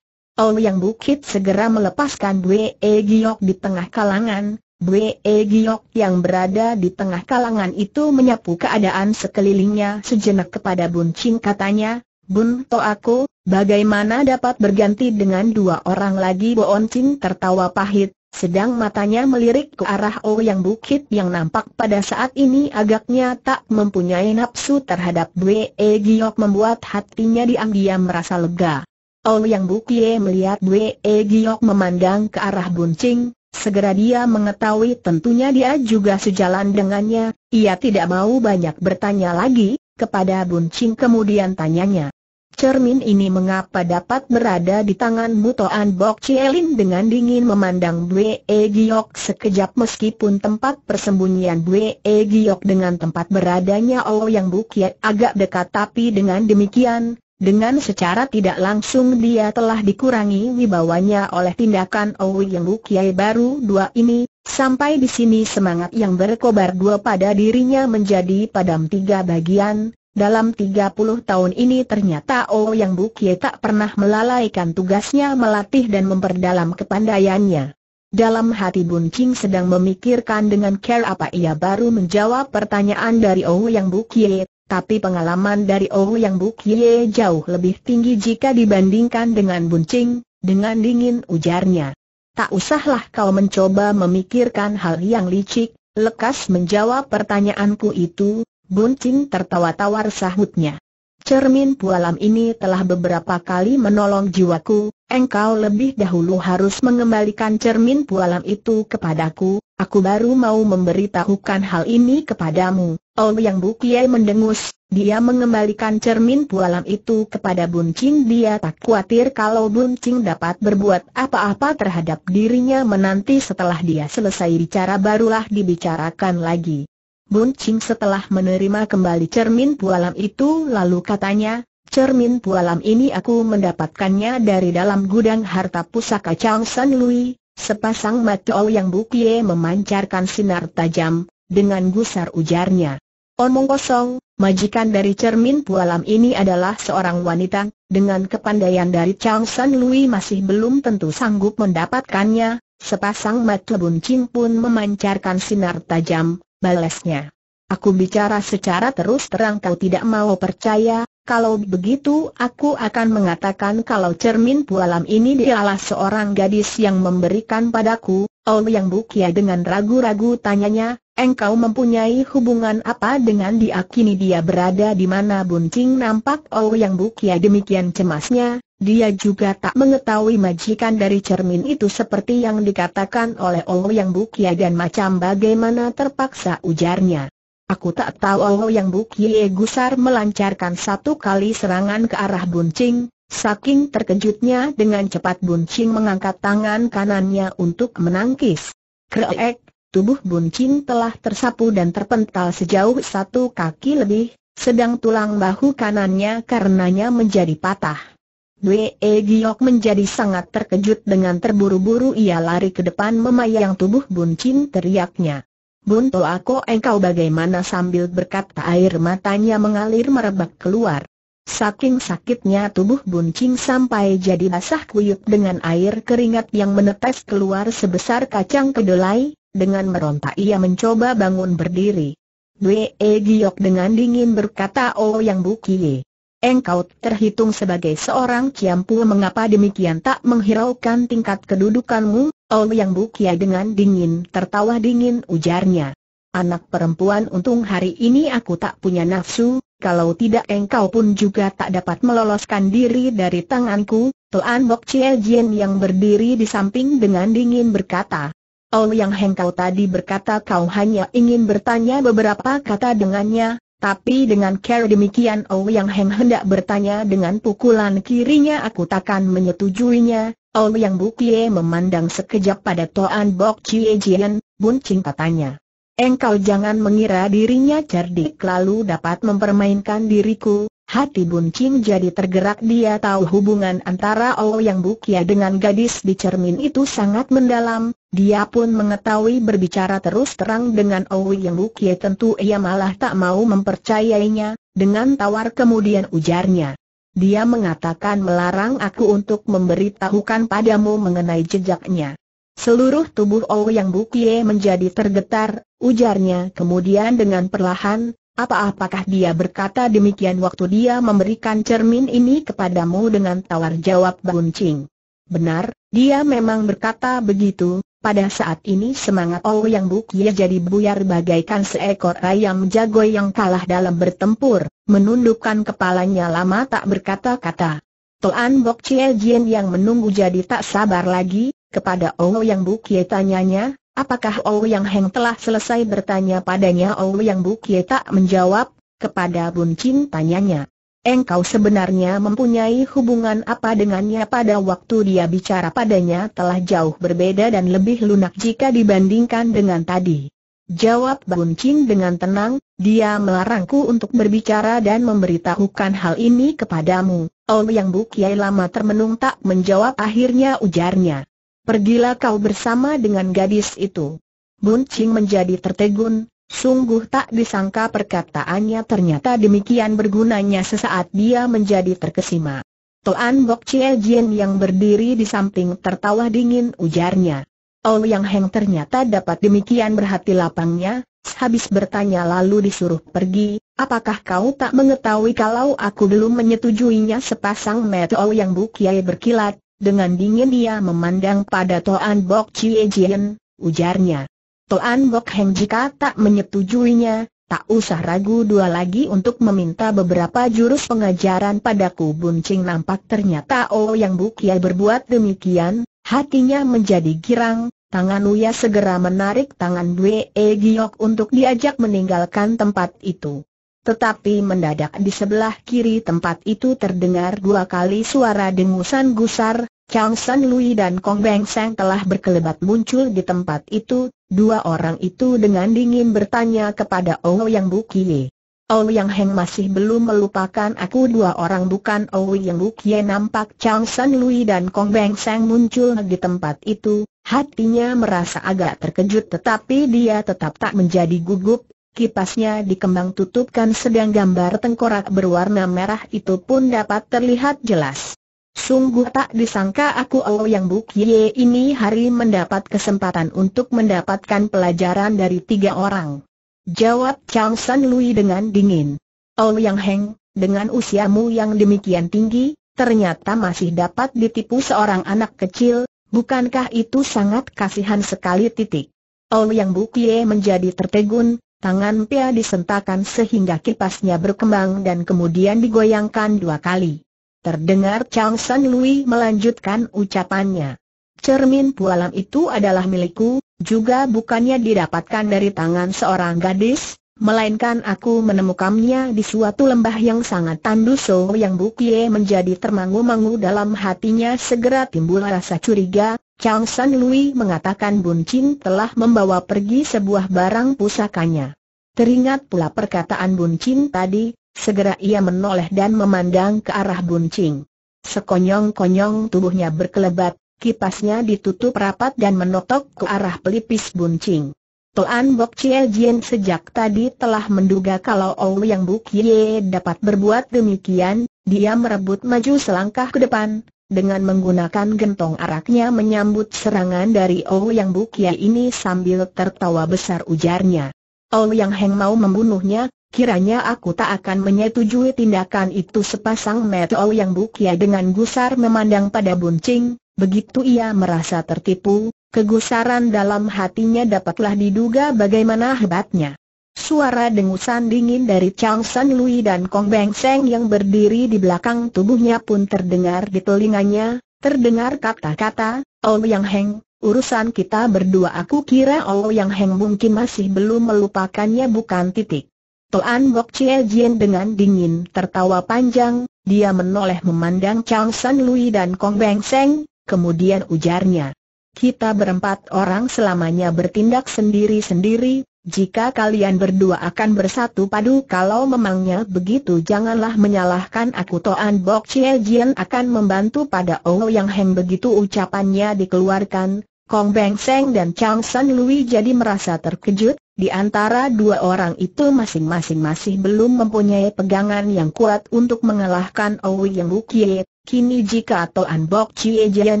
yang Bukit segera melepaskan Bue e Giok di tengah kalangan, Bue e Giok yang berada di tengah kalangan itu menyapu keadaan sekelilingnya sejenak kepada Bun Ching katanya, Bun To aku, bagaimana dapat berganti dengan dua orang lagi On Ching tertawa pahit, sedang matanya melirik ke arah O oh yang Bukit yang nampak pada saat ini agaknya tak mempunyai nafsu terhadap Bwe e Giok membuat hatinya diam-diam merasa lega. O oh yang Bukit melihat Bwe e Giok memandang ke arah Buncing, Segera dia mengetahui tentunya dia juga sejalan dengannya, ia tidak mau banyak bertanya lagi, kepada Buncing kemudian tanyanya. Cermin ini mengapa dapat berada di tangan Mutoan Bok Cielin dengan dingin memandang Bwe e Giok sekejap meskipun tempat persembunyian Bwe e Giok dengan tempat beradanya oh Yang Bukiat agak dekat tapi dengan demikian, dengan secara tidak langsung dia telah dikurangi wibawanya oleh tindakan oh Yang Bukiat baru dua ini, sampai di sini semangat yang berkobar dua pada dirinya menjadi padam tiga bagian, dalam 30 tahun ini ternyata Ouyang oh Bukie tak pernah melalaikan tugasnya melatih dan memperdalam kepandaiannya. Dalam hati Bun Ching sedang memikirkan dengan care apa ia baru menjawab pertanyaan dari Ouyang oh Bukie, tapi pengalaman dari Ouyang oh Bukie jauh lebih tinggi jika dibandingkan dengan Bun Ching, dengan dingin ujarnya. Tak usahlah kau mencoba memikirkan hal yang licik, lekas menjawab pertanyaanku itu, Bun tertawa tawar sahutnya. Cermin pualam ini telah beberapa kali menolong jiwaku, engkau lebih dahulu harus mengembalikan cermin pualam itu kepadaku, aku baru mau memberitahukan hal ini kepadamu. Oh yang bukiai mendengus, dia mengembalikan cermin pualam itu kepada Bun Qing. dia tak khawatir kalau Bun Qing dapat berbuat apa-apa terhadap dirinya menanti setelah dia selesai bicara barulah dibicarakan lagi. Bun Ching setelah menerima kembali cermin pualam itu lalu katanya, cermin pualam ini aku mendapatkannya dari dalam gudang harta pusaka Chang San Lui, sepasang mata yang bukie memancarkan sinar tajam, dengan gusar ujarnya. Omong kosong, majikan dari cermin pualam ini adalah seorang wanita, dengan kepandaian dari Chang San Lui masih belum tentu sanggup mendapatkannya, sepasang mata Ching pun memancarkan sinar tajam, balasnya. Aku bicara secara terus terang kau tidak mau percaya, kalau begitu aku akan mengatakan kalau cermin pualam ini dialah seorang gadis yang memberikan padaku, Oh Yang Bukia dengan ragu-ragu tanyanya, engkau mempunyai hubungan apa dengan dia kini dia berada di mana buncing nampak Oh Yang Bukia demikian cemasnya, dia juga tak mengetahui majikan dari cermin itu seperti yang dikatakan oleh Allah yang bukia dan macam bagaimana terpaksa ujarnya. Aku tak tahu Allah yang bukia gusar melancarkan satu kali serangan ke arah buncing, saking terkejutnya dengan cepat buncing mengangkat tangan kanannya untuk menangkis. Kreek, tubuh buncing telah tersapu dan terpental sejauh satu kaki lebih, sedang tulang bahu kanannya karenanya menjadi patah. Wee Giok menjadi sangat terkejut dengan terburu-buru ia lari ke depan memayang tubuh Bun Chin teriaknya. Bun aku engkau bagaimana sambil berkata air matanya mengalir merebak keluar. Saking sakitnya tubuh Bun Chin sampai jadi basah kuyup dengan air keringat yang menetes keluar sebesar kacang kedelai, dengan meronta ia mencoba bangun berdiri. Wee Giok dengan dingin berkata Oh Yang Bukie. Engkau terhitung sebagai seorang kiampu mengapa demikian tak menghiraukan tingkat kedudukanmu, Oh Yang Bukia dengan dingin tertawa dingin ujarnya. Anak perempuan untung hari ini aku tak punya nafsu, kalau tidak engkau pun juga tak dapat meloloskan diri dari tanganku, Tuan Bok Chie Jin yang berdiri di samping dengan dingin berkata. Oh Yang Hengkau tadi berkata kau hanya ingin bertanya beberapa kata dengannya, tapi dengan care demikian Ouyang Heng hendak bertanya dengan pukulan kirinya aku takkan menyetujuinya. Ouyang Bukie memandang sekejap pada Toan Bok Chie Jian, buncing katanya. Engkau jangan mengira dirinya cerdik lalu dapat mempermainkan diriku, Hati Bun Kim jadi tergerak dia tahu hubungan antara Ouyang oh Bukia dengan gadis di cermin itu sangat mendalam, dia pun mengetahui berbicara terus terang dengan Ouyang oh Bukia tentu ia malah tak mau mempercayainya, dengan tawar kemudian ujarnya. Dia mengatakan melarang aku untuk memberitahukan padamu mengenai jejaknya. Seluruh tubuh Ouyang oh Bukie menjadi tergetar, ujarnya kemudian dengan perlahan, apa-apakah dia berkata demikian waktu dia memberikan cermin ini kepadamu dengan tawar jawab Buncing? Benar, dia memang berkata begitu, pada saat ini semangat Ouyang oh Bukie jadi buyar bagaikan seekor ayam jago yang kalah dalam bertempur, menundukkan kepalanya lama tak berkata-kata. Toan Bok Chie Jien yang menunggu jadi tak sabar lagi, kepada Ouyang oh Bukie tanyanya, Apakah yang Heng telah selesai bertanya padanya yang Bu Kie tak menjawab, kepada Bun Chin tanyanya. Engkau sebenarnya mempunyai hubungan apa dengannya pada waktu dia bicara padanya telah jauh berbeda dan lebih lunak jika dibandingkan dengan tadi. Jawab Bun Chin dengan tenang, dia melarangku untuk berbicara dan memberitahukan hal ini kepadamu. yang Ouyang Bukie lama termenung tak menjawab akhirnya ujarnya pergilah kau bersama dengan gadis itu. Bun Ching menjadi tertegun, sungguh tak disangka perkataannya ternyata demikian bergunanya sesaat dia menjadi terkesima. Toan Bok Chie Jin yang berdiri di samping tertawa dingin ujarnya. Ol Yang Heng ternyata dapat demikian berhati lapangnya, habis bertanya lalu disuruh pergi, apakah kau tak mengetahui kalau aku belum menyetujuinya sepasang mata Ol Yang Bukiai berkilat, dengan dingin dia memandang pada Toan Bok Chie Jien, ujarnya. Toan Bok Heng jika tak menyetujuinya, tak usah ragu dua lagi untuk meminta beberapa jurus pengajaran padaku Buncing nampak ternyata Oh Yang Bukia berbuat demikian, hatinya menjadi girang, tangan Uya segera menarik tangan Wei e Giok untuk diajak meninggalkan tempat itu. Tetapi mendadak di sebelah kiri tempat itu terdengar dua kali suara dengusan gusar, Chang San Lui dan Kong Beng Seng telah berkelebat muncul di tempat itu, dua orang itu dengan dingin bertanya kepada Ou Yang Kie. Ou Yang Heng masih belum melupakan aku dua orang bukan Ou Yang Kie nampak Chang San Lui dan Kong Beng Seng muncul di tempat itu, hatinya merasa agak terkejut tetapi dia tetap tak menjadi gugup, Kipasnya dikembang tutupkan sedang gambar tengkorak berwarna merah itu pun dapat terlihat jelas. Sungguh tak disangka aku Ao yang Ye ini hari mendapat kesempatan untuk mendapatkan pelajaran dari tiga orang. Jawab Chang San Lui dengan dingin. Ao oh yang Heng, dengan usiamu yang demikian tinggi, ternyata masih dapat ditipu seorang anak kecil, bukankah itu sangat kasihan sekali titik. Ao oh yang Ye menjadi tertegun, Tangan Pia disentakan sehingga kipasnya berkembang dan kemudian digoyangkan dua kali. Terdengar Chang San Lui melanjutkan ucapannya. Cermin pualam itu adalah milikku, juga bukannya didapatkan dari tangan seorang gadis, melainkan aku menemukannya di suatu lembah yang sangat tanduso yang Bukie menjadi termangu-mangu dalam hatinya segera timbul rasa curiga, Chang San Lui mengatakan Bun Ching telah membawa pergi sebuah barang pusakanya. Teringat pula perkataan Bun Ching tadi, segera ia menoleh dan memandang ke arah Bun Ching. Sekonyong-konyong tubuhnya berkelebat, kipasnya ditutup rapat dan menotok ke arah pelipis Bun Ching. Tuan Bok Chie Jin sejak tadi telah menduga kalau Yang Buk Ye dapat berbuat demikian, dia merebut maju selangkah ke depan, dengan menggunakan gentong araknya menyambut serangan dari Yang Bukia ini sambil tertawa besar ujarnya. Yang Heng mau membunuhnya, Kiranya aku tak akan menyetujui tindakan itu sepasang met mata yang bukia dengan gusar memandang pada buncing, begitu ia merasa tertipu, kegusaran dalam hatinya dapatlah diduga bagaimana hebatnya. Suara dengusan dingin dari Chang San Lui dan Kong Beng Seng yang berdiri di belakang tubuhnya pun terdengar di telinganya, terdengar kata-kata, oh Yang Heng, urusan kita berdua aku kira oh Yang Heng mungkin masih belum melupakannya bukan titik. Toan Bok Chie Jien dengan dingin tertawa panjang, dia menoleh memandang Chang San Lui dan Kong Beng Seng, kemudian ujarnya. Kita berempat orang selamanya bertindak sendiri-sendiri, jika kalian berdua akan bersatu padu kalau memangnya begitu janganlah menyalahkan aku Toan Bok Chie Jian akan membantu pada Ong Yang Heng begitu ucapannya dikeluarkan, Kong Beng Seng dan Chang San Lui jadi merasa terkejut, di antara dua orang itu masing-masing masih belum mempunyai pegangan yang kuat untuk mengalahkan Ong Yang Wukie, kini jika Toan Bok Chie Jian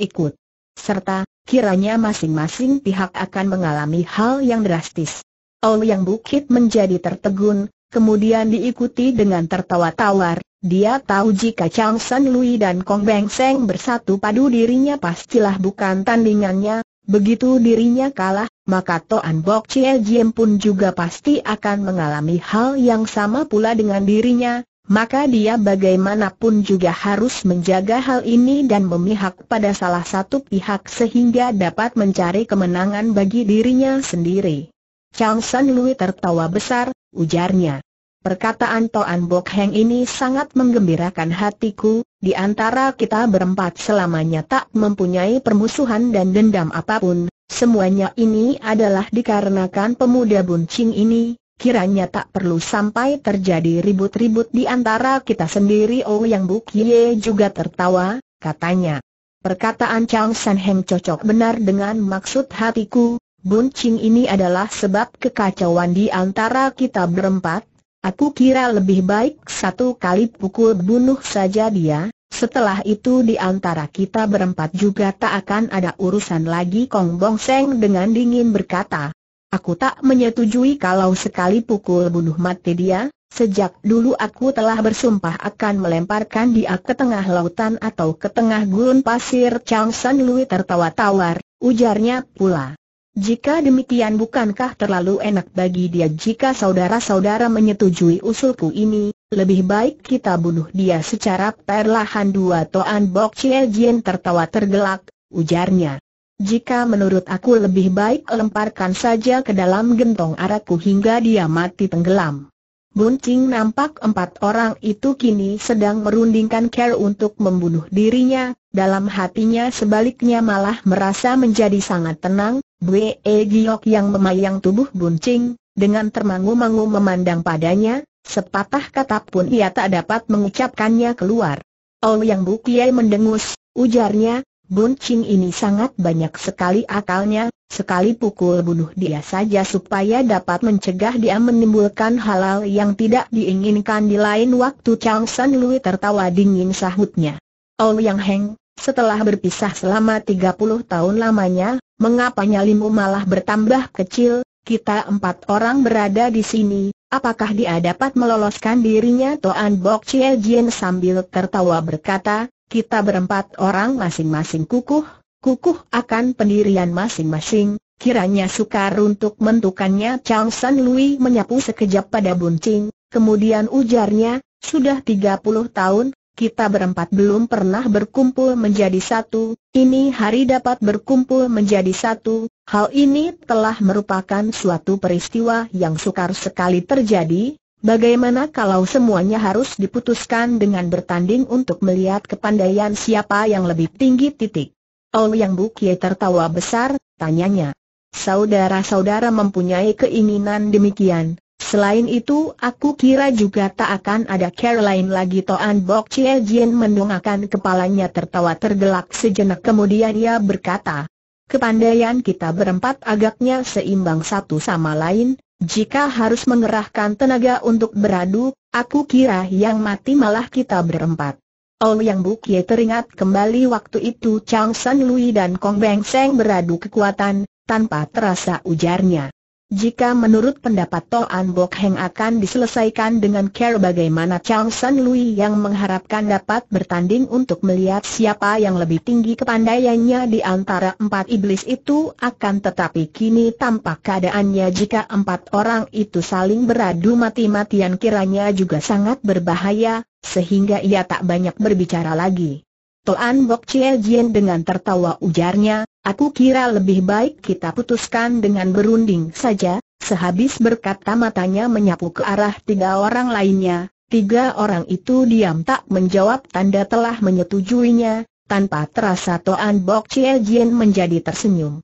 ikut. Serta, kiranya masing-masing pihak akan mengalami hal yang drastis. Ouyang Bukit menjadi tertegun, kemudian diikuti dengan tertawa tawar. Dia tahu jika Chang San Lui dan Kong Beng Seng bersatu padu dirinya pastilah bukan tandingannya. Begitu dirinya kalah, maka Toan Bok Chie Jiem pun juga pasti akan mengalami hal yang sama pula dengan dirinya. Maka dia bagaimanapun juga harus menjaga hal ini dan memihak pada salah satu pihak sehingga dapat mencari kemenangan bagi dirinya sendiri. Chang San Lui tertawa besar, ujarnya. Perkataan Toan Bok Heng ini sangat menggembirakan hatiku, di antara kita berempat selamanya tak mempunyai permusuhan dan dendam apapun, semuanya ini adalah dikarenakan pemuda buncing ini, kiranya tak perlu sampai terjadi ribut-ribut di antara kita sendiri Oh Yang Bu Ye juga tertawa, katanya. Perkataan Chang San Heng cocok benar dengan maksud hatiku, buncing ini adalah sebab kekacauan di antara kita berempat, aku kira lebih baik satu kali pukul bunuh saja dia, setelah itu di antara kita berempat juga tak akan ada urusan lagi Kong Bong Seng dengan dingin berkata. Aku tak menyetujui kalau sekali pukul bunuh mati dia, sejak dulu aku telah bersumpah akan melemparkan dia ke tengah lautan atau ke tengah gurun pasir Chang San Lui tertawa tawar, ujarnya pula. Jika demikian bukankah terlalu enak bagi dia jika saudara-saudara menyetujui usulku ini, lebih baik kita bunuh dia secara perlahan dua Toan Bok Chie Jin tertawa tergelak, ujarnya. Jika menurut aku lebih baik lemparkan saja ke dalam gentong arakku hingga dia mati tenggelam. Bunting nampak empat orang itu kini sedang merundingkan care untuk membunuh dirinya, dalam hatinya sebaliknya malah merasa menjadi sangat tenang, Bwe Giok yang memayang tubuh buncing, dengan termangu-mangu memandang padanya, sepatah kata pun ia tak dapat mengucapkannya keluar. Oh yang Bukiai mendengus, ujarnya, buncing ini sangat banyak sekali akalnya, sekali pukul bunuh dia saja supaya dapat mencegah dia menimbulkan halal yang tidak diinginkan di lain waktu Chang San Lui tertawa dingin sahutnya. Oh Yang Heng, setelah berpisah selama 30 tahun lamanya, mengapa nyalimu malah bertambah kecil, kita empat orang berada di sini, apakah dia dapat meloloskan dirinya Toan Bok Chie Jin sambil tertawa berkata, kita berempat orang masing-masing kukuh, kukuh akan pendirian masing-masing, Kiranya sukar untuk mentukannya Chang San Lui menyapu sekejap pada buncing, kemudian ujarnya, sudah tiga puluh tahun, kita berempat belum pernah berkumpul menjadi satu, ini hari dapat berkumpul menjadi satu, hal ini telah merupakan suatu peristiwa yang sukar sekali terjadi, bagaimana kalau semuanya harus diputuskan dengan bertanding untuk melihat kepandaian siapa yang lebih tinggi titik. Yang Bukye tertawa besar, tanyanya. Saudara-saudara mempunyai keinginan demikian, Selain itu, aku kira juga tak akan ada lain lagi Toan Bok Chie Jin mendongakkan kepalanya tertawa tergelak sejenak kemudian ia berkata, Kepandaian kita berempat agaknya seimbang satu sama lain, jika harus mengerahkan tenaga untuk beradu, aku kira yang mati malah kita berempat. Oh Yang Bukie teringat kembali waktu itu Chang San Lui dan Kong Beng Seng beradu kekuatan, tanpa terasa ujarnya. Jika menurut pendapat Toan Bok Heng akan diselesaikan dengan care bagaimana Chang San Lui yang mengharapkan dapat bertanding untuk melihat siapa yang lebih tinggi kepandaiannya di antara empat iblis itu akan tetapi kini tampak keadaannya jika empat orang itu saling beradu mati-matian kiranya juga sangat berbahaya, sehingga ia tak banyak berbicara lagi. Toan Bok Chie Jien dengan tertawa ujarnya, Aku kira lebih baik kita putuskan dengan berunding saja, sehabis berkata matanya menyapu ke arah tiga orang lainnya, tiga orang itu diam tak menjawab tanda telah menyetujuinya, tanpa terasa Toan Bok Cie Jien menjadi tersenyum.